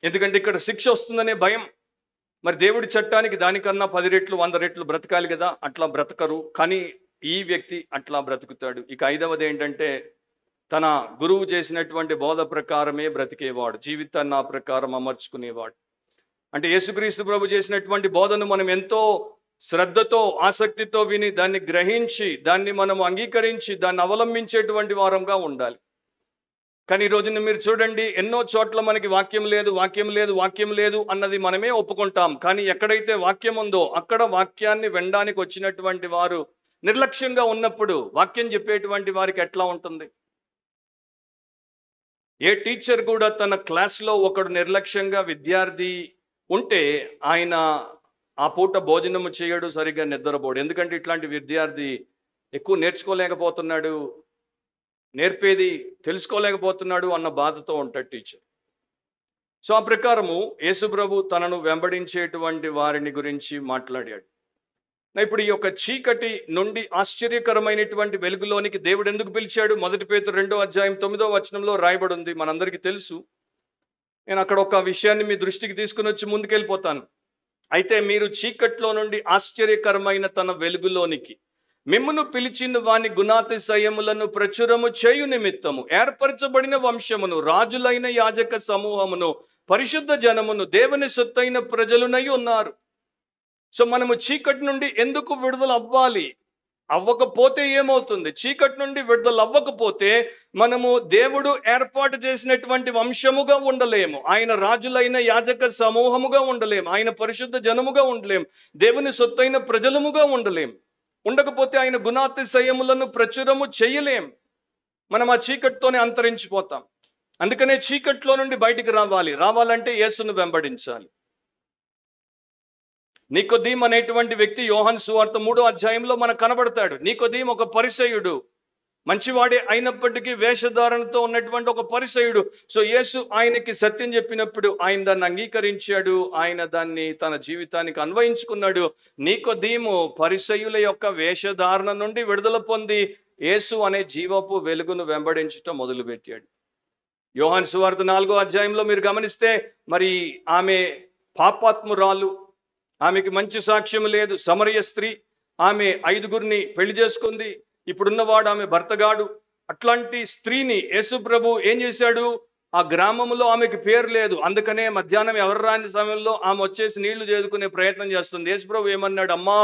ఎందుకంటే ఇక్కడ శిక్ష వస్తుందనే భయం మరి దేవుడి చట్టానికి దానికన్నా పది రెట్లు వంద రెట్లు బ్రతకాలి కదా అట్లా బ్రతకరు కానీ ఈ వ్యక్తి అట్లా బ్రతుకుతాడు ఇక ఐదవది ఏంటంటే తన గురువు చేసినటువంటి బోధ ప్రకారమే బ్రతికేవాడు జీవితాన్ని ఆ ప్రకారం అమర్చుకునేవాడు అంటే యేసుక్రీస్తు ప్రభు చేసినటువంటి బోధను మనం ఎంతో శ్రద్ధతో ఆసక్తితో విని దాన్ని గ్రహించి దాన్ని మనం అంగీకరించి దాన్ని అవలంబించేటువంటి వారంగా ఉండాలి కానీ ఈ రోజున మీరు చూడండి ఎన్నో చోట్ల మనకి వాక్యం లేదు వాక్యం లేదు వాక్యం లేదు అన్నది మనమే ఒప్పుకుంటాం కానీ ఎక్కడైతే వాక్యం ఉందో అక్కడ వాక్యాన్ని వినడానికి వచ్చినటువంటి వారు నిర్లక్ష్యంగా ఉన్నప్పుడు వాక్యం చెప్పేటువంటి వారికి ఎట్లా ఉంటుంది ఏ టీచర్ కూడా తన క్లాస్లో ఒకడు నిర్లక్ష్యంగా విద్యార్థి ఉంటే ఆయన ఆ పూట భోజనము చేయడు సరిగ్గా నిద్రపోడు ఎందుకంటే ఇట్లాంటి విద్యార్థి ఎక్కువ నేర్చుకోలేకపోతున్నాడు నేర్పేది తెలుసుకోలేకపోతున్నాడు అన్న బాధతో ఉంటాడు టీచర్ సో ఆ ప్రకారము యేసుప్రభు తనను వెంబడించేటువంటి వారిని గురించి మాట్లాడాడు ఇప్పుడు ఈ యొక్క చీకటి నుండి ఆశ్చర్యకరమైనటువంటి వెలుగులోనికి దేవుడు ఎందుకు పిలిచాడు మొదటి పేరు రెండో అధ్యాయం తొమ్మిదో వచనంలో రాయబడి ఉంది మనందరికీ తెలుసు నేను అక్కడ ఒక విషయాన్ని మీ దృష్టికి తీసుకుని వచ్చి ముందుకెళ్ళిపోతాను అయితే మీరు చీకట్లో నుండి ఆశ్చర్యకరమైన తన వెలుగులోనికి మిమ్మును పిలిచిన వాని సయములను ప్రచురము చేయు నిమిత్తము ఏర్పరచబడిన వంశమును రాజులైన యాజక సమూహమును పరిశుద్ధ జనమును దేవుని సొత్తైన ప్రజలునై ఉన్నారు సో మనము చీకటి నుండి ఎందుకు విడుదల అవ్వాలి అవ్వకపోతే ఏమవుతుంది చీకటి నుండి విడుదల అవ్వకపోతే మనము దేవుడు ఏర్పాటు చేసినటువంటి వంశముగా ఉండలేము ఆయన రాజులైన యాజక సమూహముగా ఉండలేము ఆయన పరిశుద్ధ జనముగా ఉండలేము దేవుని సొత్తైన ప్రజలముగా ఉండలేము ఉండకపోతే ఆయన గుణాతిశయములను ప్రచురము చేయలేం మనం ఆ చీకటితోనే అంతరించిపోతాం అందుకనే చీకట్లో నుండి బయటికి రావాలి రావాలంటే యేసును వెంబడించాలి నికోదీమ్ అనేటువంటి వ్యక్తి యోహన్ సువార్త మూడో అధ్యాయంలో మనకు కనబడతాడు నికోదీమ్ ఒక పరిసయుడు మంచివాడే అయినప్పటికీ వేషధారణతో ఉన్నటువంటి ఒక పరిసయుడు సో యేసు ఆయనకి సత్యం చెప్పినప్పుడు ఆయన దాన్ని అంగీకరించాడు ఆయన దాన్ని తన జీవితానికి అన్వయించుకున్నాడు నీకొదీము పరిసయుల యొక్క వేషధారణ నుండి విడుదల పొంది యేసు అనే జీవపు వెలుగును వెంబడించటం మొదలుపెట్టాడు యోహాన్ సువార్త నాలుగో అధ్యాయంలో మీరు గమనిస్తే మరి ఆమె పాపాత్మురాలు ఆమెకి మంచి సాక్ష్యం లేదు సమరయ స్త్రీ ఆమె ఐదుగురిని పెళ్లి చేసుకుంది ఇప్పుడున్నవాడు ఆమె భర్తగాడు అట్లాంటి స్త్రీని యేసుప్రభు ఏం చేశాడు ఆ గ్రామంలో ఆమెకి పేరు లేదు అందుకనే మధ్యాహ్నం ఎవరు రాని సమయంలో ఆమె వచ్చేసి నీళ్లు చేదుకునే ప్రయత్నం చేస్తుంది యేసుప్రభు ఏమన్నాడు అమ్మా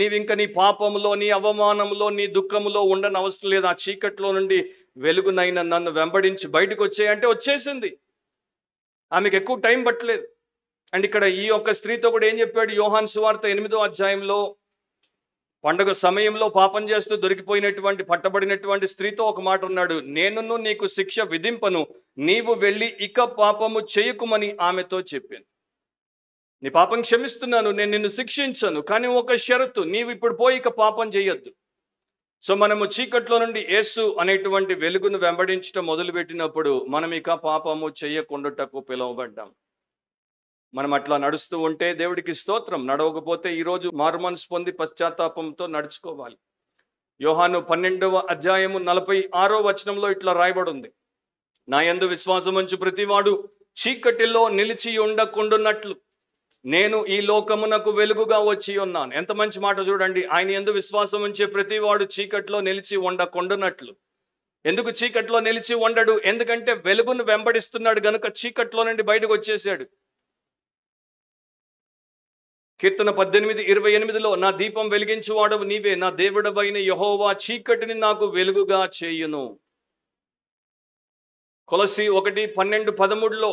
నీవింక నీ పాపంలో నీ అవమానంలో నీ దుఃఖంలో ఉండని అవసరం లేదు ఆ చీకట్లో నుండి వెలుగునైనా నన్ను వెంబడించి బయటకు వచ్చేయంటే వచ్చేసింది ఆమెకు ఎక్కువ టైం పట్టలేదు అండ్ ఇక్కడ ఈ యొక్క స్త్రీతో కూడా ఏం చెప్పాడు యోహాన్ సువార్త ఎనిమిదో అధ్యాయంలో పండుగ సమయంలో పాపం చేస్తూ దొరికిపోయినటువంటి పట్టబడినటువంటి స్త్రీతో ఒక మాట ఉన్నాడు నేను నీకు శిక్ష విధింపను నీవు వెళ్ళి ఇక పాపము చేయకుమని ఆమెతో చెప్పాను నీ పాపం క్షమిస్తున్నాను నేను నిన్ను శిక్షించను కానీ ఒక షరతు నీవు ఇప్పుడు పోయి ఇక పాపం చేయొద్దు సో మనము చీకట్లో నుండి ఏసు అనేటువంటి వెలుగును వెంబడించడం మొదలుపెట్టినప్పుడు మనం ఇక పాపము చేయకుండాటకు పిలువబడ్డాం మనం అట్లా నడుస్తూ ఉంటే దేవుడికి స్తోత్రం నడవకపోతే ఈరోజు మారుమనసు పొంది పశ్చాత్తాపంతో నడుచుకోవాలి యోహాను పన్నెండవ అధ్యాయము నలభై ఆరో వచనంలో ఇట్లా రాయబడింది నా యందు విశ్వాసముంచు ప్రతివాడు చీకటిలో నిలిచి ఉండకుండున్నట్లు నేను ఈ లోకమునకు వెలుగుగా వచ్చి ఉన్నాను ఎంత మంచి మాట చూడండి ఆయన ఎందు విశ్వాసం ఉంచే ప్రతివాడు చీకట్లో నిలిచి ఉండకుండునట్లు ఎందుకు చీకట్లో నిలిచి ఉండడు ఎందుకంటే వెలుగును వెంబడిస్తున్నాడు గనుక చీకట్లో నుండి బయటకు వచ్చేసాడు కీర్తన పద్దెనిమిది ఇరవై ఎనిమిదిలో నా దీపం వెలిగించువాడు నీవే నా దేవుడవైన యహోవా చీకటిని నాకు వెలుగుగా చేయును కొలసి ఒకటి పన్నెండు పదమూడులో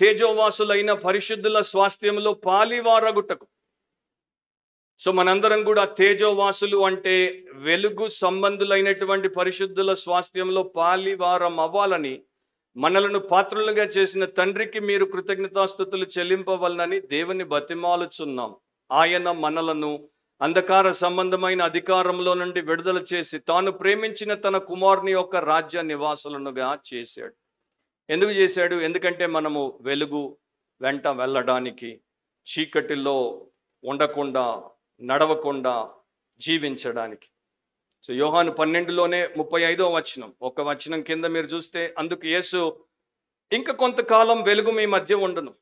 తేజోవాసులైన పరిశుద్ధుల స్వాస్థ్యంలో పాలివారగుటకు సో మనందరం కూడా తేజోవాసులు అంటే వెలుగు సంబంధులైనటువంటి పరిశుద్ధుల స్వాస్థ్యంలో పాలివారం అవ్వాలని మనలను పాత్రలుగా చేసిన తండ్రికి మీరు కృతజ్ఞతాస్థుతులు చెల్లింపవలనని దేవుని బతిమాలుచున్నాం ఆయన మనలను అంధకార సంబంధమైన అధికారంలో నుండి విడుదల చేసి తాను ప్రేమించిన తన కుమారుని యొక్క రాజ్య నివాసులనుగా చేశాడు ఎందుకు చేశాడు ఎందుకంటే మనము వెలుగు వెంట వెళ్ళడానికి చీకటిలో ఉండకుండా నడవకుండా జీవించడానికి సో యోహాను పన్నెండులోనే ముప్పై ఐదో వచనం ఒక వచనం కింద మీరు చూస్తే అందుకు యేసు ఇంకా కొంతకాలం వెలుగు మీ మధ్య ఉండను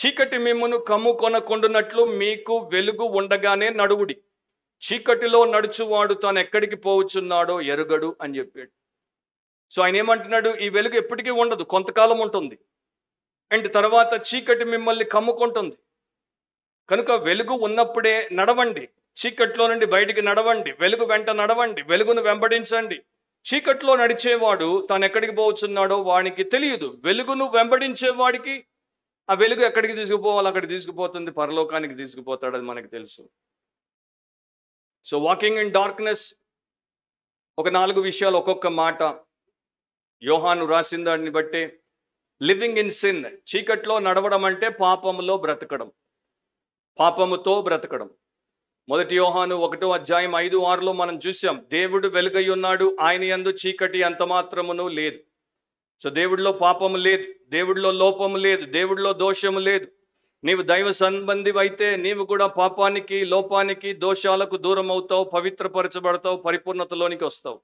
చీకటి మిమ్మును కమ్ము కొనకుండునట్లు మీకు వెలుగు ఉండగానే నడువుడి చీకటిలో నడుచువాడు తాను ఎక్కడికి పోవచ్చున్నాడో ఎరుగడు అని చెప్పాడు సో ఆయన ఏమంటున్నాడు ఈ వెలుగు ఎప్పటికీ ఉండదు కొంతకాలం ఉంటుంది అండ్ తర్వాత చీకటి మిమ్మల్ని కమ్ముకుంటుంది కనుక వెలుగు ఉన్నప్పుడే నడవండి చీకట్లో నుండి బయటికి నడవండి వెలుగు వెంట నడవండి వెలుగును వెంబడించండి చీకట్లో నడిచేవాడు తాను ఎక్కడికి పోవచ్చున్నాడో వాడికి తెలియదు వెలుగును వెంబడించేవాడికి ఆ వెలుగు ఎక్కడికి తీసుకుపోవాలి అక్కడికి తీసుకుపోతుంది పరలోకానికి తీసుకుపోతాడు అది మనకు తెలుసు సో వాకింగ్ ఇన్ డార్క్నెస్ ఒక నాలుగు విషయాలు ఒక్కొక్క మాట యోహాను రాసిన దాన్ని బట్టి లివింగ్ ఇన్ సిన్ చీకట్లో నడవడం అంటే పాపములో బ్రతకడం పాపముతో బ్రతకడం మొదటి యోహాను ఒకటో అధ్యాయం ఐదు ఆరులో మనం చూసాం దేవుడు వెలుగై ఉన్నాడు ఆయన ఎందు చీకటి ఎంత మాత్రమును లేదు సో దేవుడిలో పాపము లేదు దేవుడిలో లోపము లేదు దేవుడిలో దోషము లేదు నీవు దైవ సంబంధివైతే నీవు కూడా పాపానికి లోపానికి దోషాలకు దూరం అవుతావు పవిత్రపరచబడతావు పరిపూర్ణతలోనికి వస్తావు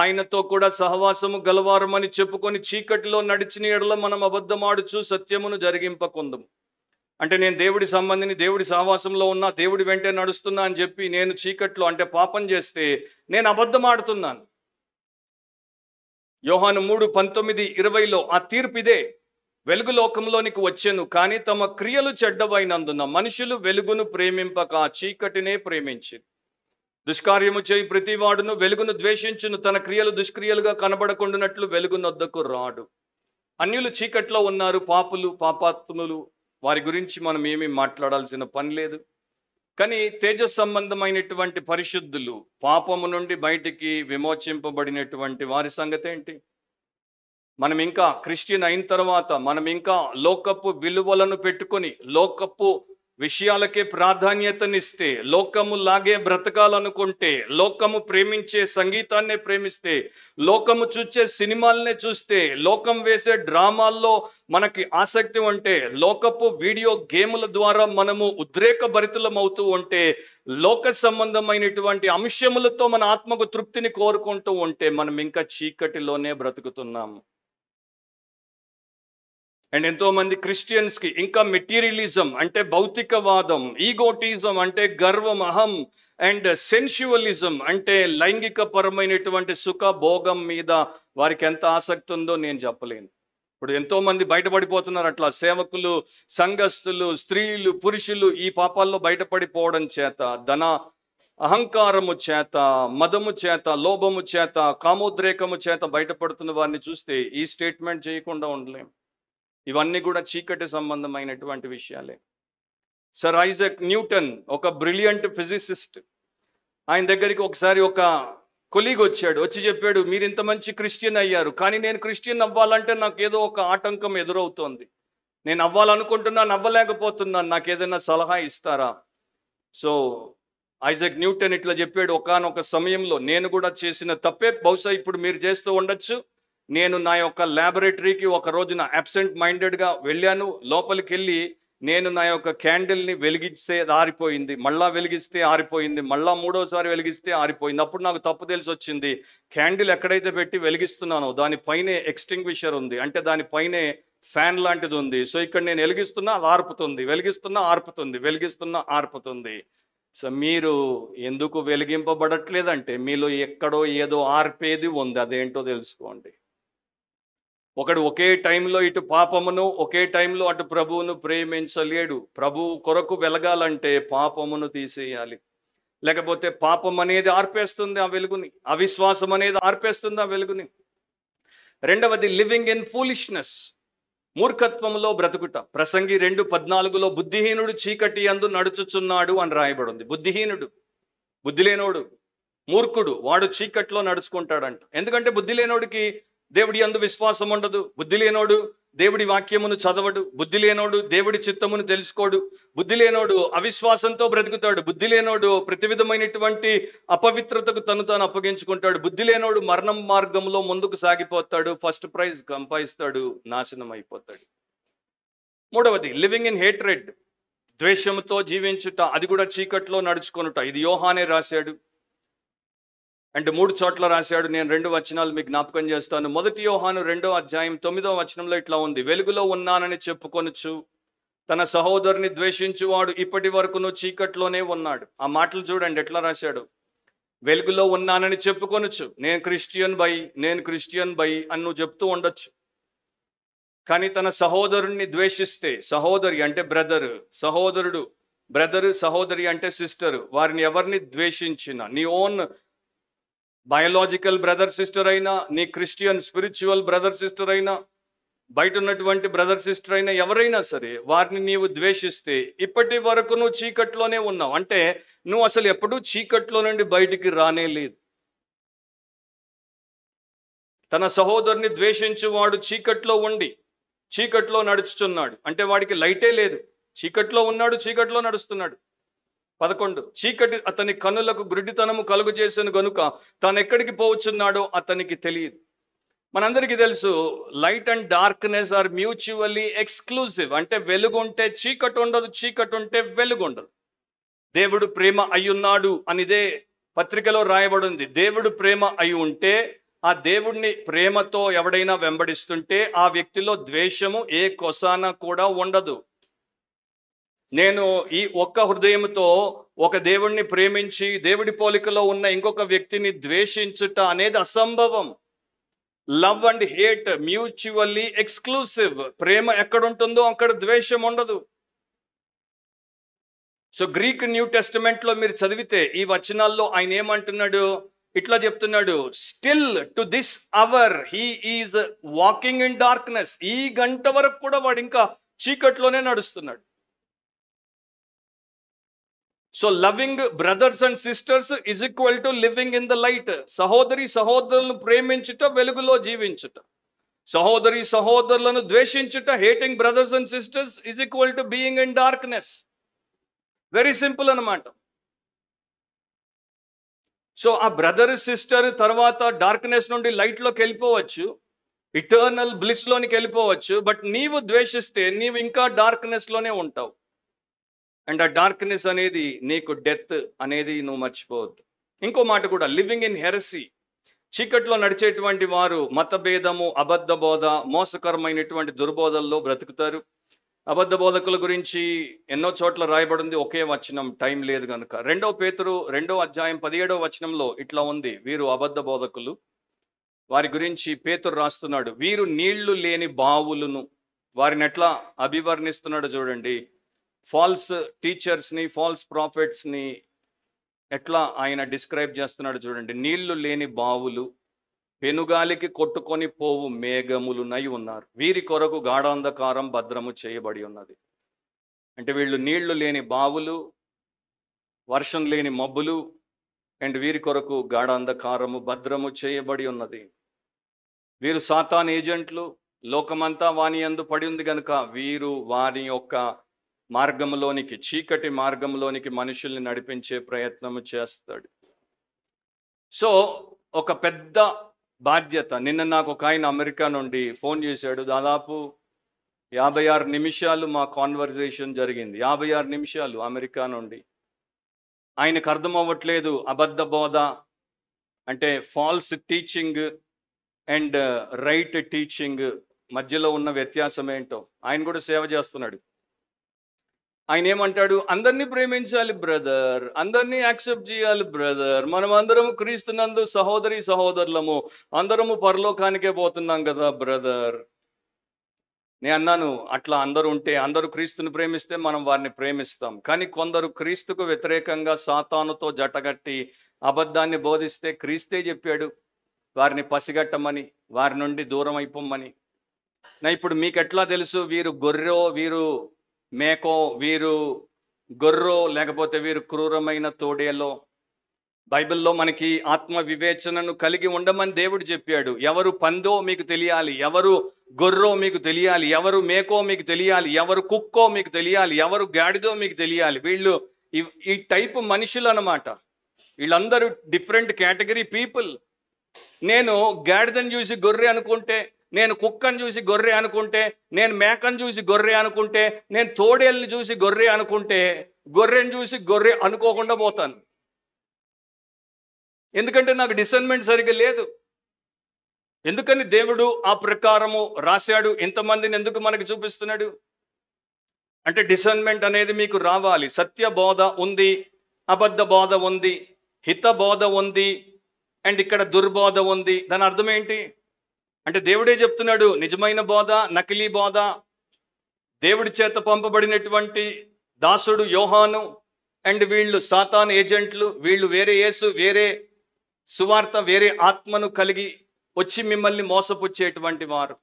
ఆయనతో కూడా సహవాసము గలవారమని చెప్పుకొని చీకటిలో నడిచిన ఎడలో మనం అబద్ధమాడుచు సత్యమును జరిగింపకుందము అంటే నేను దేవుడి సంబంధిని దేవుడి సహవాసంలో ఉన్నా దేవుడి వెంటే నడుస్తున్నా అని చెప్పి నేను చీకట్లో అంటే పాపం చేస్తే నేను అబద్ధమాడుతున్నాను యోహాను మూడు పంతొమ్మిది ఇరవైలో ఆ తీర్పు ఇదే వెలుగు లోకంలోనికి వచ్చాను కానీ తమ క్రియలు చెడ్డవైనందున మనుషులు వెలుగును ప్రేమింపక ఆ చీకటినే ప్రేమించి దుష్కార్యము చేయి ప్రతివాడును వెలుగును ద్వేషించును తన క్రియలు దుష్క్రియలుగా కనబడకుండానట్లు వెలుగునొద్దకు రాడు అన్యులు చీకట్లో ఉన్నారు పాపులు పాపాత్ములు వారి గురించి మనం ఏమీ మాట్లాడాల్సిన పని లేదు కానీ తేజస్ సంబంధమైనటువంటి పరిశుద్ధులు పాపము నుండి బయటికి విమోచింపబడినటువంటి వారి సంగతి ఏంటి మనం ఇంకా క్రిస్టియన్ అయిన తర్వాత మనం ఇంకా లోకపు విలువలను పెట్టుకొని లోకపు విషయాలకే ప్రాధాన్యతనిస్తే లోకము లాగే బ్రతకాలనుకుంటే లోకము ప్రేమించే సంగీతాన్నే ప్రేమిస్తే లోకము చూచే సినిమాలనే చూస్తే లోకం వేసే డ్రామాల్లో మనకి ఆసక్తి ఉంటే లోకపు వీడియో గేముల ద్వారా మనము ఉద్రేక భరితులం అవుతూ ఉంటే లోక సంబంధమైనటువంటి అంశములతో మన ఆత్మకు తృప్తిని కోరుకుంటూ ఉంటే మనం ఇంకా చీకటిలోనే బ్రతుకుతున్నాము అండ్ ఎంతోమంది క్రిస్టియన్స్కి ఇంకా మెటీరియలిజం అంటే భౌతికవాదం ఈగోటిజం అంటే గర్వం అహం అండ్ సెన్షువలిజం అంటే లైంగిక పరమైనటువంటి సుఖ భోగం మీద వారికి ఎంత ఆసక్తి ఉందో నేను చెప్పలేను ఇప్పుడు ఎంతోమంది బయటపడిపోతున్నారు అట్లా సేవకులు సంఘస్థులు స్త్రీలు పురుషులు ఈ పాపాల్లో బయటపడిపోవడం చేత ధన అహంకారము చేత మదము చేత లోభము చేత కామోద్రేకము చేత బయటపడుతున్న వారిని చూస్తే ఈ స్టేట్మెంట్ చేయకుండా ఉండలేము ఇవన్నీ కూడా చీకటి సంబంధమైనటువంటి విషయాలే సర్ ఐజక్ న్యూటన్ ఒక బ్రిలియంట్ ఫిజిసిస్ట్ ఆయన దగ్గరికి ఒకసారి ఒక కొలీగ్ వచ్చాడు వచ్చి చెప్పాడు మీరు ఇంత మంచి క్రిస్టియన్ అయ్యారు కానీ నేను క్రిస్టియన్ అవ్వాలంటే నాకు ఏదో ఒక ఆటంకం ఎదురవుతోంది నేను అవ్వాలనుకుంటున్నాను అవ్వలేకపోతున్నాను నాకు ఏదైనా సలహా ఇస్తారా సో ఐజక్ న్యూటన్ ఇట్లా చెప్పాడు ఒకనొక సమయంలో నేను కూడా చేసిన తప్పే బహుశా ఇప్పుడు మీరు చేస్తూ ఉండొచ్చు నేను నా యొక్క ల్యాబొరేటరీకి ఒక రోజున అబ్సెంట్ మైండెడ్గా వెళ్ళాను లోపలికి వెళ్ళి నేను నా యొక్క క్యాండిల్ని వెలిగిస్తే ఆరిపోయింది మళ్ళా వెలిగిస్తే ఆరిపోయింది మళ్ళా మూడోసారి వెలిగిస్తే ఆరిపోయింది అప్పుడు నాకు తప్పు తెలిసి వచ్చింది క్యాండిల్ ఎక్కడైతే పెట్టి వెలిగిస్తున్నానో దానిపైనే ఎక్స్టింగ్విషర్ ఉంది అంటే దానిపైనే ఫ్యాన్ లాంటిది ఉంది సో ఇక్కడ నేను వెలిగిస్తున్నా అది ఆర్పుతుంది వెలిగిస్తున్నా ఆర్పుతుంది వెలిగిస్తున్నా ఆర్పుతుంది సో మీరు ఎందుకు వెలిగింపబడట్లేదంటే మీలో ఎక్కడో ఏదో ఆర్పేది ఉంది అదేంటో తెలుసుకోండి ఒకడు ఒకే టైంలో ఇటు పాపమును ఒకే టైంలో అటు ప్రభువును ప్రేమించలేడు ప్రభువు కొరకు వెలగాలంటే పాపమును తీసేయాలి లేకపోతే పాపం అనేది ఆర్పేస్తుంది ఆ వెలుగుని అవిశ్వాసం అనేది ఆర్పేస్తుంది ఆ వెలుగుని రెండవది లివింగ్ ఇన్ ఫూలిష్నెస్ మూర్ఖత్వంలో బ్రతుకుట ప్రసంగి రెండు పద్నాలుగులో బుద్ధిహీనుడు చీకటి అందు నడుచుచున్నాడు అని రాయబడింది బుద్ధిహీనుడు బుద్ధి లేనోడు మూర్ఖుడు వాడు చీకట్లో నడుచుకుంటాడంట ఎందుకంటే బుద్ధి లేనోడికి దేవుడి అందు విశ్వాసం ఉండదు బుద్ధి లేనోడు దేవుడి వాక్యమును చదవడు బుద్ధి లేనోడు దేవుడి చిత్తమును తెలుసుకోడు బుద్ధి లేనోడు అవిశ్వాసంతో బ్రతుకుతాడు బుద్ధి లేనోడు ప్రతి విధమైనటువంటి అపవిత్రతకు తను తాను అప్పగించుకుంటాడు బుద్ధి లేనోడు మరణం మార్గంలో ముందుకు సాగిపోతాడు ఫస్ట్ ప్రైజ్ సంపాదిస్తాడు నాశనం అయిపోతాడు మూడవది లివింగ్ ఇన్ హేట్రెడ్ ద్వేషముతో జీవించుట అది కూడా చీకట్లో నడుచుకొనుట ఇది యోహానే రాశాడు అండ్ మూడు చోట్ల రాశాడు నేను రెండు వచనాలు మీకు జ్ఞాపకం చేస్తాను మొదటి యోహాను రెండో అధ్యాయం తొమ్మిదో వచనంలో ఇట్లా ఉంది వెలుగులో ఉన్నానని చెప్పుకొనొచ్చు తన సహోదరుని ద్వేషించువాడు ఇప్పటి వరకును చీకట్లోనే ఉన్నాడు ఆ మాటలు చూడండి ఎట్లా రాశాడు వెలుగులో ఉన్నానని చెప్పుకొనొచ్చు నేను క్రిస్టియన్ బై నేను క్రిస్టియన్ బై అని నువ్వు చెప్తూ ఉండొచ్చు కానీ తన సహోదరుణ్ణి ద్వేషిస్తే సహోదరి అంటే బ్రదర్ సహోదరుడు బ్రదరు సహోదరి అంటే సిస్టరు వారిని ఎవరిని ద్వేషించిన నీ ఓన్ బయలాజికల్ బ్రదర్ సిస్టర్ అయినా నీ క్రిస్టియన్ స్పిరిచువల్ బ్రదర్ సిస్టర్ అయినా బయట ఉన్నటువంటి బ్రదర్ సిస్టర్ అయినా ఎవరైనా సరే వారిని నీవు ద్వేషిస్తే ఇప్పటి వరకు నువ్వు చీకట్లోనే ఉన్నావు అంటే నువ్వు అసలు ఎప్పుడూ చీకట్లో నుండి బయటికి రానే లేదు తన సహోదరుని ద్వేషించి వాడు చీకట్లో ఉండి చీకట్లో నడుచుచున్నాడు అంటే వాడికి లైటే లేదు చీకట్లో ఉన్నాడు చీకట్లో నడుస్తున్నాడు పదకొండు చీకటి అతని కనులకు గురిడితనము కలుగు చేసిన గనుక తను ఎక్కడికి పోవచ్చున్నాడో అతనికి తెలియదు మనందరికీ తెలుసు light and darkness are mutually exclusive అంటే వెలుగు ఉంటే చీకటి ఉండదు చీకటి ఉంటే వెలుగు ఉండదు దేవుడు ప్రేమ అయ్యున్నాడు అనిదే పత్రికలో రాయబడింది దేవుడు ప్రేమ అయి ఉంటే ఆ దేవుడిని ప్రేమతో ఎవడైనా వెంబడిస్తుంటే ఆ వ్యక్తిలో ద్వేషము ఏ కొసాన కూడా ఉండదు నేను ఈ ఒక్క హృదయంతో ఒక దేవుణ్ణి ప్రేమించి దేవుడి పోలికలో ఉన్న ఇంకొక వ్యక్తిని ద్వేషించుట అనేది అసంభవం love and hate mutually exclusive ప్రేమ ఎక్కడుంటుందో అక్కడ ద్వేషం ఉండదు సో గ్రీక్ న్యూ టెస్టిమెంట్ లో మీరు చదివితే ఈ వచనాల్లో ఆయన ఏమంటున్నాడు ఇట్లా చెప్తున్నాడు still to this hour he is walking in darkness ఈ గంట వరకు కూడా వాడు ఇంకా చీకట్లోనే నడుస్తున్నాడు so loving brothers and sisters is equal to living in the light సహోదరి సహోదరులను ప్రేమించుట వెలుగులో జీవించుట సహోదరి సహోదరులను ద్వేషించుట hating brothers and sisters is equal to being in darkness very simple అనమాట సో ఆ బ్రదర్ సిస్టర్ తర్వాత డార్క్నెస్ నుండి లైట్లోకి వెళ్ళిపోవచ్చు ఇటర్నల్ బ్లిస్లోనికి వెళ్ళిపోవచ్చు బట్ నీవు ద్వేషిస్తే నీవు ఇంకా డార్క్నెస్లోనే ఉంటావు అండ్ ఆ డార్క్నెస్ అనేది నీకు డెత్ అనేది నువ్వు మర్చిపోవద్దు ఇంకో మాట కూడా లివింగ్ ఇన్ హెరసీ చీకట్లో నడిచేటువంటి వారు మతభేదము అబద్ధ బోధ మోసకరమైనటువంటి దుర్బోధల్లో బ్రతుకుతారు అబద్ధ బోధకుల గురించి ఎన్నో చోట్ల రాయబడింది ఒకే వచనం టైం లేదు కనుక రెండో పేతురు రెండో అధ్యాయం పదిహేడో వచనంలో ఇట్లా ఉంది వీరు అబద్ధ బోధకులు వారి గురించి పేతురు రాస్తున్నాడు వీరు నీళ్లు లేని బావులను వారిని ఎట్లా అభివర్ణిస్తున్నాడు చూడండి ఫాల్స్ టీచర్స్ని ఫాల్స్ ప్రాఫిట్స్ని ఎట్లా ఆయన డిస్క్రైబ్ చేస్తున్నాడు చూడండి నీళ్లు లేని బావులు పెనుగాలికి కొట్టుకొని పోవు మేఘములునై ఉన్నారు వీరి కొరకు గాఢాంధకారం భద్రము చేయబడి ఉన్నది అంటే వీళ్ళు నీళ్లు లేని బావులు వర్షం లేని మబ్బులు అండ్ వీరి కొరకు గాఢాంధకారము భద్రము చేయబడి ఉన్నది వీరు సాతాన్ ఏజెంట్లు లోకమంతా వాణి ఎందు పడి ఉంది కనుక వీరు వారి యొక్క మార్గంలోనికి చీకటి మార్గంలోనికి మనుషుల్ని నడిపించే ప్రయత్నం చేస్తాడు సో ఒక పెద్ద బాధ్యత నిన్న నాకు ఒక ఆయన అమెరికా నుండి ఫోన్ చేశాడు దాదాపు యాభై ఆరు నిమిషాలు మా కాన్వర్జేషన్ జరిగింది యాభై ఆరు నిమిషాలు అమెరికా నుండి ఆయనకు అర్థం అవ్వట్లేదు అబద్ధ బోధ అంటే false teaching and right teaching మధ్యలో ఉన్న వ్యత్యాసం ఏంటో ఆయన కూడా సేవ చేస్తున్నాడు ఆయన ఏమంటాడు అందరినీ ప్రేమించాలి బ్రదర్ అందరినీ యాక్సెప్ట్ చేయాలి బ్రదర్ మనం అందరం క్రీస్తునందు సహోదరి సహోదరులము అందరము పరలోకానికే పోతున్నాం కదా బ్రదర్ నేను అన్నాను అట్లా అందరు ఉంటే అందరు క్రీస్తుని ప్రేమిస్తే మనం వారిని ప్రేమిస్తాం కానీ కొందరు క్రీస్తుకు వ్యతిరేకంగా సాతానుతో జటగట్టి అబద్ధాన్ని బోధిస్తే క్రీస్తే చెప్పాడు వారిని పసిగట్టమని వారి నుండి దూరం అయిపోమని నా ఇప్పుడు మీకు ఎట్లా తెలుసు వీరు గొర్రెో వీరు మేకో వీరు గొర్రో లేకపోతే వీరు క్రూరమైన తోడేలో బైబిల్లో మనకి ఆత్మ వివేచనను కలిగి ఉండమని దేవుడు చెప్పాడు ఎవరు పందో మీకు తెలియాలి ఎవరు గొర్రో మీకు తెలియాలి ఎవరు మేకో మీకు తెలియాలి ఎవరు కుక్కో మీకు తెలియాలి ఎవరు గాడిదో మీకు తెలియాలి వీళ్ళు ఈ టైపు మనుషులు అనమాట వీళ్ళందరూ డిఫరెంట్ కేటగిరీ పీపుల్ నేను గాడిదని చూసి గొర్రె అనుకుంటే నేను కుక్కను చూసి గొర్రె అనుకుంటే నేను మేకను చూసి గొర్రె అనుకుంటే నేను తోడేళ్ళని చూసి గొర్రె అనుకుంటే గొర్రెను చూసి గొర్రె అనుకోకుండా పోతాను ఎందుకంటే నాకు డిసైన్మెంట్ సరిగ్గా లేదు ఎందుకని దేవుడు ఆ ప్రకారము రాశాడు ఇంతమందిని ఎందుకు మనకి చూపిస్తున్నాడు అంటే డిసైన్మెంట్ అనేది మీకు రావాలి సత్య బోధ ఉంది అబద్ధ బోధ ఉంది హిత బోధ ఉంది అండ్ ఇక్కడ దుర్బోధ ఉంది దాని అర్థం ఏంటి అంటే దేవుడే చెప్తున్నాడు నిజమైన బోధ నకిలీ బోధ దేవుడి చేత పంపబడినటువంటి దాసుడు యోహాను అండ్ వీళ్ళు సాతాన్ ఏజెంట్లు వీళ్ళు వేరే యేసు వేరే సువార్త వేరే ఆత్మను కలిగి వచ్చి మిమ్మల్ని మోసపుచ్చేటువంటి వారు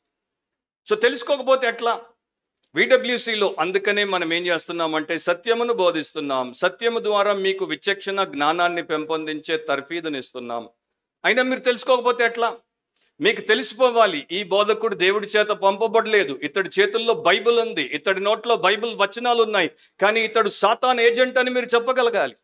సో తెలుసుకోకపోతే ఎట్లా విడబ్ల్యూసిలో అందుకనే మనం ఏం చేస్తున్నామంటే సత్యమును బోధిస్తున్నాం సత్యము ద్వారా మీకు విచక్షణ జ్ఞానాన్ని పెంపొందించే తర్ఫీదునిస్తున్నాం అయినా మీరు తెలుసుకోకపోతే ఎట్లా మీకు తెలిసిపోవాలి ఈ బోధకుడు దేవుడి చేత పంపబడలేదు ఇతడి చేతుల్లో బైబిల్ ఉంది ఇతడి నోట్లో బైబిల్ వచనాలు ఉన్నాయి కానీ ఇతడు సాతాన్ ఏజెంట్ అని మీరు చెప్పగలగాలి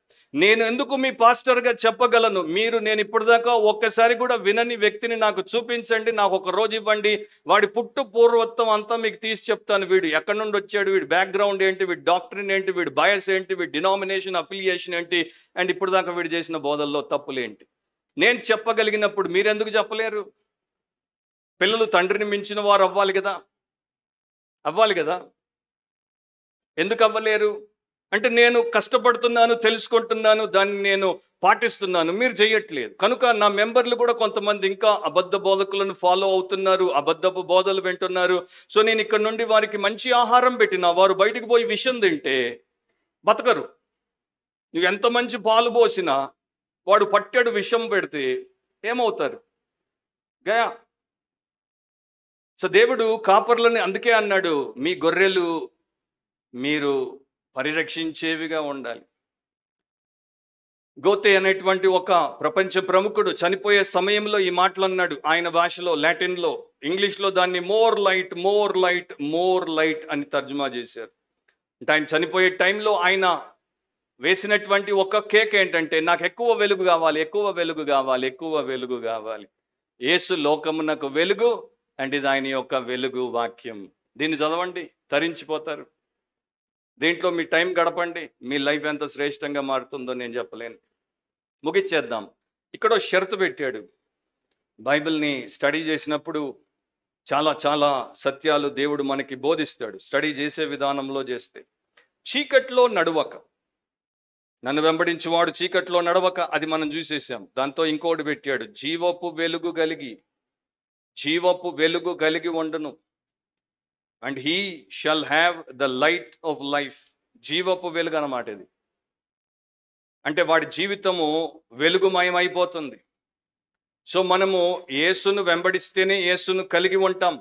నేను ఎందుకు మీ పాస్టర్గా చెప్పగలను మీరు నేను ఇప్పటిదాకా ఒక్కసారి కూడా వినని వ్యక్తిని నాకు చూపించండి నాకు ఒక రోజు ఇవ్వండి వాడి పుట్టు పూర్వత్వం అంతా మీకు తీసి చెప్తాను వీడు ఎక్కడి నుండి వచ్చాడు వీడి బ్యాక్గ్రౌండ్ ఏంటి వీడి డాక్టరీన్ ఏంటి వీడి బయస్ ఏంటి వీడి డినామినేషన్ అఫిలియేషన్ ఏంటి అండ్ ఇప్పుడు దాకా వీడు చేసిన బోధల్లో తప్పులేంటి నేను చెప్పగలిగినప్పుడు మీరెందుకు చెప్పలేరు పిల్లలు తండ్రిని మించిన వారు అవ్వాలి కదా అవ్వాలి కదా ఎందుకు అవ్వలేరు అంటే నేను కష్టపడుతున్నాను తెలుసుకుంటున్నాను దాన్ని నేను పాటిస్తున్నాను మీరు చేయట్లేదు కనుక నా మెంబర్లు కూడా కొంతమంది ఇంకా అబద్ధ బోధకులను ఫాలో అవుతున్నారు అబద్ధపు బోధలు వింటున్నారు సో నేను ఇక్కడ నుండి వారికి మంచి ఆహారం పెట్టిన వారు బయటికి పోయి విషం తింటే బతకరు నువ్వు ఎంత మంచి పాలు పోసినా వాడు పట్టాడు విషం పెడితే ఏమవుతారు గయా సో దేవుడు కాపర్లని అందుకే అన్నాడు మీ గొర్రెలు మీరు పరిరక్షించేవిగా ఉండాలి గోతే అనేటువంటి ఒక ప్రపంచ ప్రముఖుడు చనిపోయే సమయంలో ఈ మాటలు అన్నాడు ఆయన భాషలో లాటిన్లో ఇంగ్లీష్లో దాన్ని more light more light more light అని తర్జుమా చేశారు అంటే ఆయన చనిపోయే టైంలో ఆయన వేసినటువంటి ఒక కేక్ ఏంటంటే నాకు ఎక్కువ వెలుగు కావాలి ఎక్కువ వెలుగు కావాలి ఎక్కువ వెలుగు కావాలి ఏసు లోకమునకు వెలుగు అండ్ ఇది ఆయన యొక్క వెలుగు వాక్యం దీన్ని చదవండి తరించిపోతారు దీంట్లో మీ టైం గడపండి మీ లైఫ్ ఎంత శ్రేష్టంగా మారుతుందో నేను చెప్పలేను ముగిచ్చేద్దాం ఇక్కడ షరతు పెట్టాడు బైబిల్ని స్టడీ చేసినప్పుడు చాలా చాలా సత్యాలు దేవుడు మనకి బోధిస్తాడు స్టడీ చేసే విధానంలో చేస్తే చీకట్లో నడువక నన్ను వెంబడించువాడు చీకట్లో నడవక అది మనం చూసేసాం దాంతో ఇంకోటి పెట్టాడు జీవపు వెలుగు కలిగి జీవపు వెలుగు కలిగి ఉండును and he shall have the light of life జీవపు వెలుగు అన్నమాట ఇది అంటే వాడి జీవితము వెలుగుమయమైపోతుంది సో మనము యేసును వెంబడిస్తేనే యేసును కలిగి ఉంటాం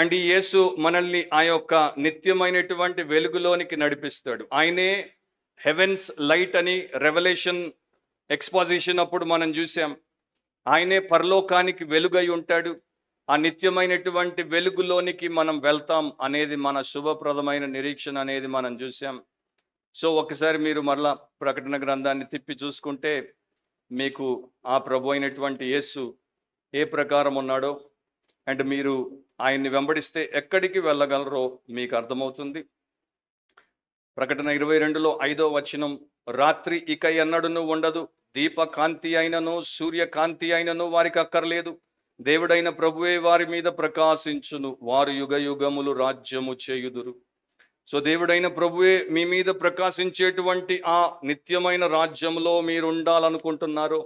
అండ్ ఈ యేసు మనల్ని ఆ యొక్క నిత్యమైనటువంటి వెలుగులోనికి నడిపిస్తాడు ఆయనే హెవెన్స్ లైట్ అని రెవల్యూషన్ ఎక్స్పోజిషన్ అప్పుడు మనం చూసాం ఆయనే పరలోకానికి వెలుగై ఉంటాడు ఆ నిత్యమైనటువంటి వెలుగులోనికి మనం వెళ్తాం అనేది మన శుభప్రదమైన నిరీక్షణ అనేది మనం చూసాం సో ఒకసారి మీరు మరలా ప్రకటన గ్రంథాన్ని తిప్పి చూసుకుంటే మీకు ఆ ప్రభు అయినటువంటి యేసు ఏ ప్రకారం ఉన్నాడో అండ్ మీరు ఆయన్ని వెంబడిస్తే ఎక్కడికి వెళ్ళగలరో మీకు అర్థమవుతుంది ప్రకటన ఇరవై రెండులో ఐదో వచనం రాత్రి ఇక ఎన్నడూ ఉండదు దీపకాంతి అయినను సూర్యకాంతి అయినను వారికి అక్కర్లేదు దేవుడైన ప్రభువే వారి మీద ప్రకాశించును వారు యుగ యుగములు రాజ్యము చేయుదురు సో దేవుడైన ప్రభువే మీ మీద ప్రకాశించేటువంటి ఆ నిత్యమైన రాజ్యంలో మీరు ఉండాలనుకుంటున్నారో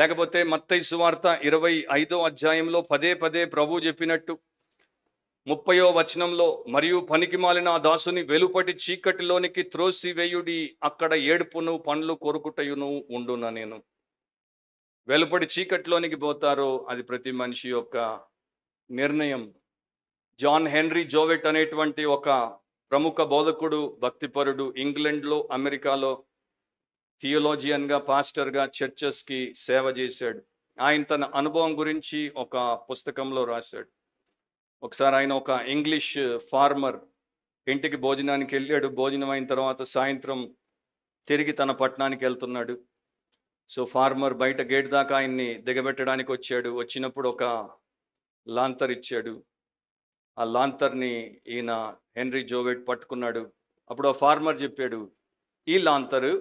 లేకపోతే మత్తైసు వార్త ఇరవై ఐదో అధ్యాయంలో పదే పదే ప్రభు చెప్పినట్టు ముప్పయో వచనంలో మరియు పనికిమాలిన ఆ దాసుని వెలుపటి చీకటిలోనికి త్రోసి వేయుడి అక్కడ ఏడుపును పండ్లు కొరుకుటయును ఉండున నేను వెలుపటి చీకటిలోనికి పోతారో అది ప్రతి మనిషి యొక్క నిర్ణయం జాన్ హెన్రీ జోవెట్ అనేటువంటి ఒక ప్రముఖ బోధకుడు భక్తిపరుడు ఇంగ్లండ్లో అమెరికాలో థియోలోజియన్గా పాస్టర్గా చర్చెస్కి సేవ చేశాడు ఆయన తన అనుభవం గురించి ఒక పుస్తకంలో రాశాడు ఒకసారి ఆయన ఒక ఇంగ్లీష్ ఫార్మర్ uh, ఇంటికి భోజనానికి వెళ్ళాడు భోజనం అయిన తర్వాత సాయంత్రం తిరిగి తన పట్టణానికి వెళ్తున్నాడు సో ఫార్మర్ బయట గేట్ దాకా ఆయన్ని దిగబెట్టడానికి వచ్చాడు వచ్చినప్పుడు ఒక లాంతర్ ఇచ్చాడు ఆ లాంతర్ని ఈయన హెన్రీ జోవెట్ పట్టుకున్నాడు అప్పుడు ఆ ఫార్మర్ చెప్పాడు ఈ లాంతరు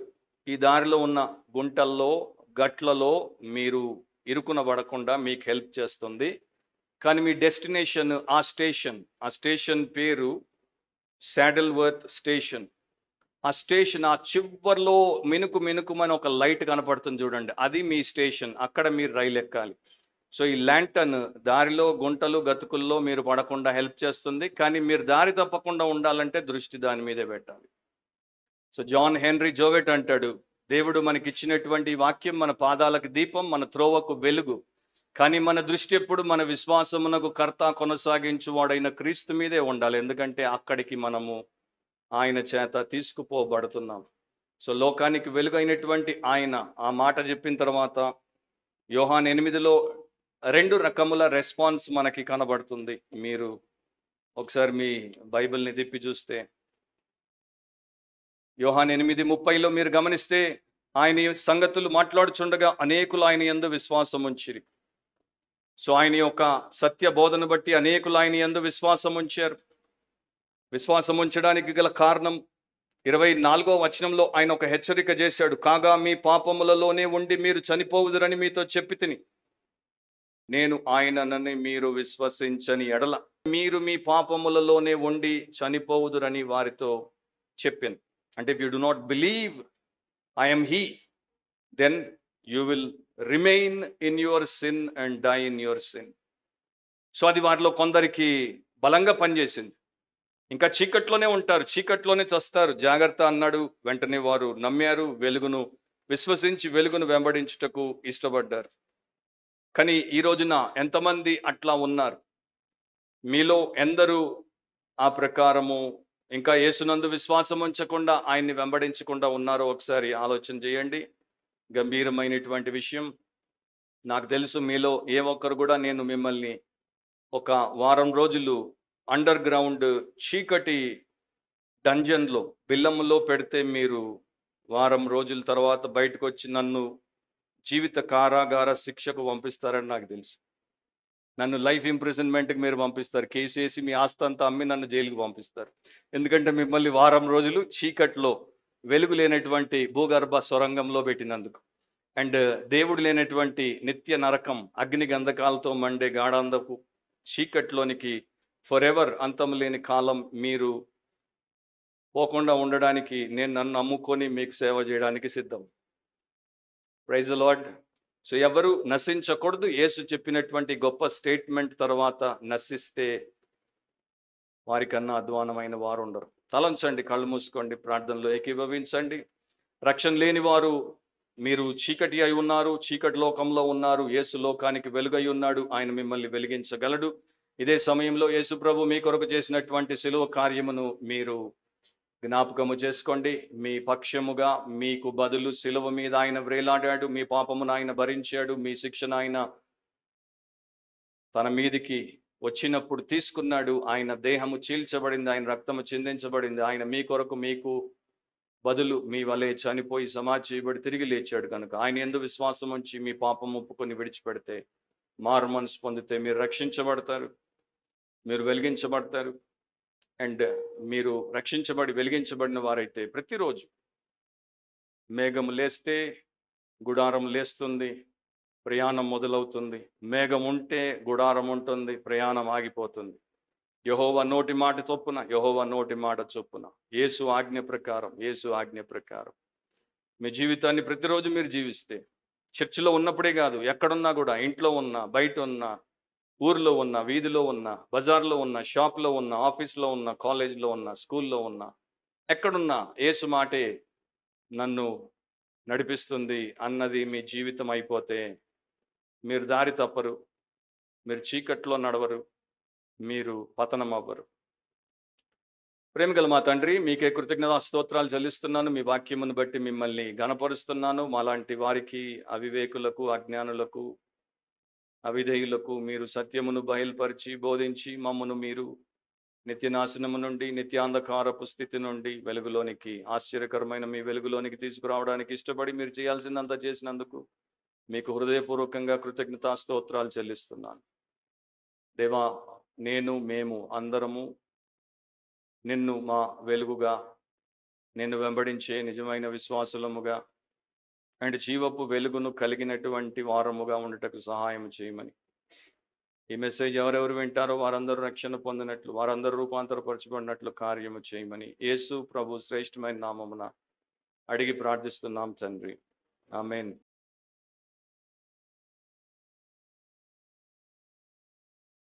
ఈ దారిలో ఉన్న గుంటల్లో గట్లలో మీరు ఇరుకున పడకుండా మీకు హెల్ప్ చేస్తుంది కానీ మీ డెస్టినేషన్ ఆ స్టేషన్ ఆ స్టేషన్ పేరు శాడల్వర్త్ స్టేషన్ ఆ స్టేషన్ ఆ చివరిలో మెనుకు మెనుకుమని ఒక లైట్ కనపడుతుంది చూడండి అది మీ స్టేషన్ అక్కడ మీరు రైలు ఎక్కాలి సో ఈ ల్యాంటన్ దారిలో గుంటలు గతుకుల్లో మీరు పడకుండా హెల్ప్ చేస్తుంది కానీ మీరు దారి తప్పకుండా ఉండాలంటే దృష్టి దాని మీదే పెట్టాలి సో జాన్ హెన్రీ జోవెట్ అంటాడు దేవుడు మనకిచ్చినటువంటి వాక్యం మన పాదాలకు దీపం మన త్రోవకు వెలుగు కానీ మన దృష్టి ఎప్పుడు మన విశ్వాసమునకు కర్త కొనసాగించువాడైన క్రీస్తు మీదే ఉండాలి ఎందుకంటే అక్కడికి మనము ఆయన చేత తీసుకుపోబడుతున్నాం సో లోకానికి వెలుగైనటువంటి ఆయన ఆ మాట చెప్పిన తర్వాత యోహాన్ ఎనిమిదిలో రెండు రకముల రెస్పాన్స్ మనకి కనబడుతుంది మీరు ఒకసారి మీ బైబిల్ని తిప్పి చూస్తే యోహాన్ ఎనిమిది ముప్పైలో మీరు గమనిస్తే ఆయన సంగతులు మాట్లాడుచుండగా అనేకులు ఆయన ఎందు విశ్వాసం ఉంచిరి సో ఆయన యొక్క సత్య బోధన బట్టి అనేకులు ఆయన ఎందు విశ్వాసం ఉంచారు విశ్వాసం ఉంచడానికి గల కారణం ఇరవై నాలుగో వచనంలో ఆయన ఒక హెచ్చరిక చేశాడు కాగా మీ పాపములలోనే ఉండి మీరు చనిపోవుదురని మీతో చెప్పి తిని నేను నన్ను మీరు విశ్వసించని ఎడల మీరు మీ పాపములలోనే ఉండి చనిపోవుదురని వారితో చెప్పింది అంటే if you do not believe I am he then you will remain in your sin and die in your sin so అది వారిలో కొందరికి బలంగా పనిచేసింది ఇంకా చీకట్లోనే ఉంటారు చీకట్లోనే చస్తారు జాగ్రత్త అన్నాడు వెంటనే వారు నమ్మారు వెలుగును విశ్వసించి వెలుగును వెంబడించుటకు ఇష్టపడ్డారు కానీ ఈ రోజున ఎంతమంది అట్లా ఉన్నారు మీలో ఎందరూ ఆ ప్రకారము ఇంకా యేసునందు విశ్వాసం ఉంచకుండా ఆయన్ని వెంబడించకుండా ఉన్నారో ఒకసారి ఆలోచన చేయండి గంభీరమైనటువంటి విషయం నాకు తెలుసు మీలో ఏ ఒక్కరు కూడా నేను మిమ్మల్ని ఒక వారం రోజులు అండర్ గ్రౌండ్ చీకటి డంజన్లో బిల్లంలో పెడితే మీరు వారం రోజుల తర్వాత బయటకు వచ్చి నన్ను జీవిత కారాగార శిక్షకు పంపిస్తారని నాకు తెలుసు నన్ను లైఫ్ ఇంప్రిజన్మెంట్కి మీరు పంపిస్తారు కేసేసి మీ ఆస్తంతా అమ్మి నన్ను జైలుకి పంపిస్తారు ఎందుకంటే మిమ్మల్ని వారం రోజులు చీకట్లో వెలుగు లేనటువంటి భూగర్భ సొరంగంలో పెట్టినందుకు అండ్ దేవుడు లేనటువంటి నిత్య నరకం అగ్ని గంధకాలతో మండే గాఢాంధపు చీకట్లోనికి ఫర్ ఎవర్ అంతం లేని కాలం మీరు పోకుండా ఉండడానికి నేను నన్ను నమ్ముకొని మీకు సేవ చేయడానికి సిద్ధం ప్రైజ్ లార్డ్ సో ఎవరు నశించకూడదు యేసు చెప్పినటువంటి గొప్ప స్టేట్మెంట్ తర్వాత నశిస్తే వారికన్నా అధ్వానమైన వారు ఉండరు తలంచండి కళ్ళు మూసుకోండి ప్రార్థనలో ఏకీభవించండి రక్షణ లేని వారు మీరు చీకటి అయి ఉన్నారు చీకటి లోకంలో ఉన్నారు యేసు లోకానికి వెలుగై ఉన్నాడు ఆయన మిమ్మల్ని వెలిగించగలడు ఇదే సమయంలో యేసు ప్రభు మీ కొరకు చేసినటువంటి సెలవు కార్యమును మీరు జ్ఞాపకము చేసుకోండి మీ పక్షముగా మీకు బదులు సిలువ మీద ఆయన వ్రేలాడాడు మీ పాపమును ఆయన భరించాడు మీ శిక్షణ ఆయన తన మీదికి వచ్చినప్పుడు తీసుకున్నాడు ఆయన దేహము చీల్చబడింది ఆయన రక్తము చిందించబడింది ఆయన మీ కొరకు మీకు బదులు మీ వలె చనిపోయి సమాధి చేయబడి తిరిగి లేచాడు కనుక ఆయన ఎందు విశ్వాసం ఉంచి మీ పాపం ఒప్పుకొని విడిచిపెడితే మారు మనసు పొందితే మీరు రక్షించబడతారు మీరు వెలిగించబడతారు అండ్ మీరు రక్షించబడి వెలిగించబడిన వారైతే ప్రతిరోజు మేఘము లేస్తే గుడారం లేస్తుంది ప్రయాణం మొదలవుతుంది మేఘం ఉంటే గుడారం ఉంటుంది ప్రయాణం ఆగిపోతుంది యహోవ నోటి మాట చొప్పున యహోవ నోటి మాట చొప్పున యేసు ఆజ్ఞ ప్రకారం యేసు ఆజ్ఞ ప్రకారం మీ జీవితాన్ని ప్రతిరోజు మీరు జీవిస్తే చర్చిలో ఉన్నప్పుడే కాదు ఎక్కడున్నా కూడా ఇంట్లో ఉన్నా బయట ఉన్నా ఊర్లో ఉన్న వీధిలో ఉన్న బజార్లో ఉన్న షాప్లో ఉన్న ఆఫీస్లో ఉన్న కాలేజ్లో ఉన్న స్కూల్లో ఉన్న ఎక్కడున్నా ఏసు మాటే నన్ను నడిపిస్తుంది అన్నది మీ జీవితం అయిపోతే మీరు దారి తప్పరు మీరు చీకట్లో నడవరు మీరు పతనం అవ్వరు మా తండ్రి మీకే కృతజ్ఞత స్తోత్రాలు చెల్లిస్తున్నాను మీ వాక్యమును బట్టి మిమ్మల్ని గణపరుస్తున్నాను మాలాంటి వారికి అవివేకులకు అజ్ఞానులకు అవిధేయులకు మీరు సత్యమును బయలుపరిచి బోధించి మమ్మను మీరు నిత్యనాశనము నుండి నిత్యాంధకారపు స్థితి నుండి వెలుగులోనికి ఆశ్చర్యకరమైన మీ వెలుగులోనికి తీసుకురావడానికి ఇష్టపడి మీరు చేయాల్సిందంతా చేసినందుకు మీకు హృదయపూర్వకంగా కృతజ్ఞతా స్తోత్రాలు చెల్లిస్తున్నాను దేవా నేను మేము అందరము నిన్ను మా వెలుగుగా నిన్ను వెంబడించే నిజమైన విశ్వాసులముగా అండ్ జీవపు వెలుగును కలిగినటువంటి వారముగా ఉండటకు సహాయం చేయమని ఈ మెసేజ్ ఎవరెవరు వింటారో వారందరూ రక్షణ పొందినట్లు వారందరూ రూపాంతరపరచబడినట్లు కార్యము చేయమని యేసు ప్రభు శ్రేష్టమైన నామమున అడిగి ప్రార్థిస్తున్నాం తండ్రి ఆమెన్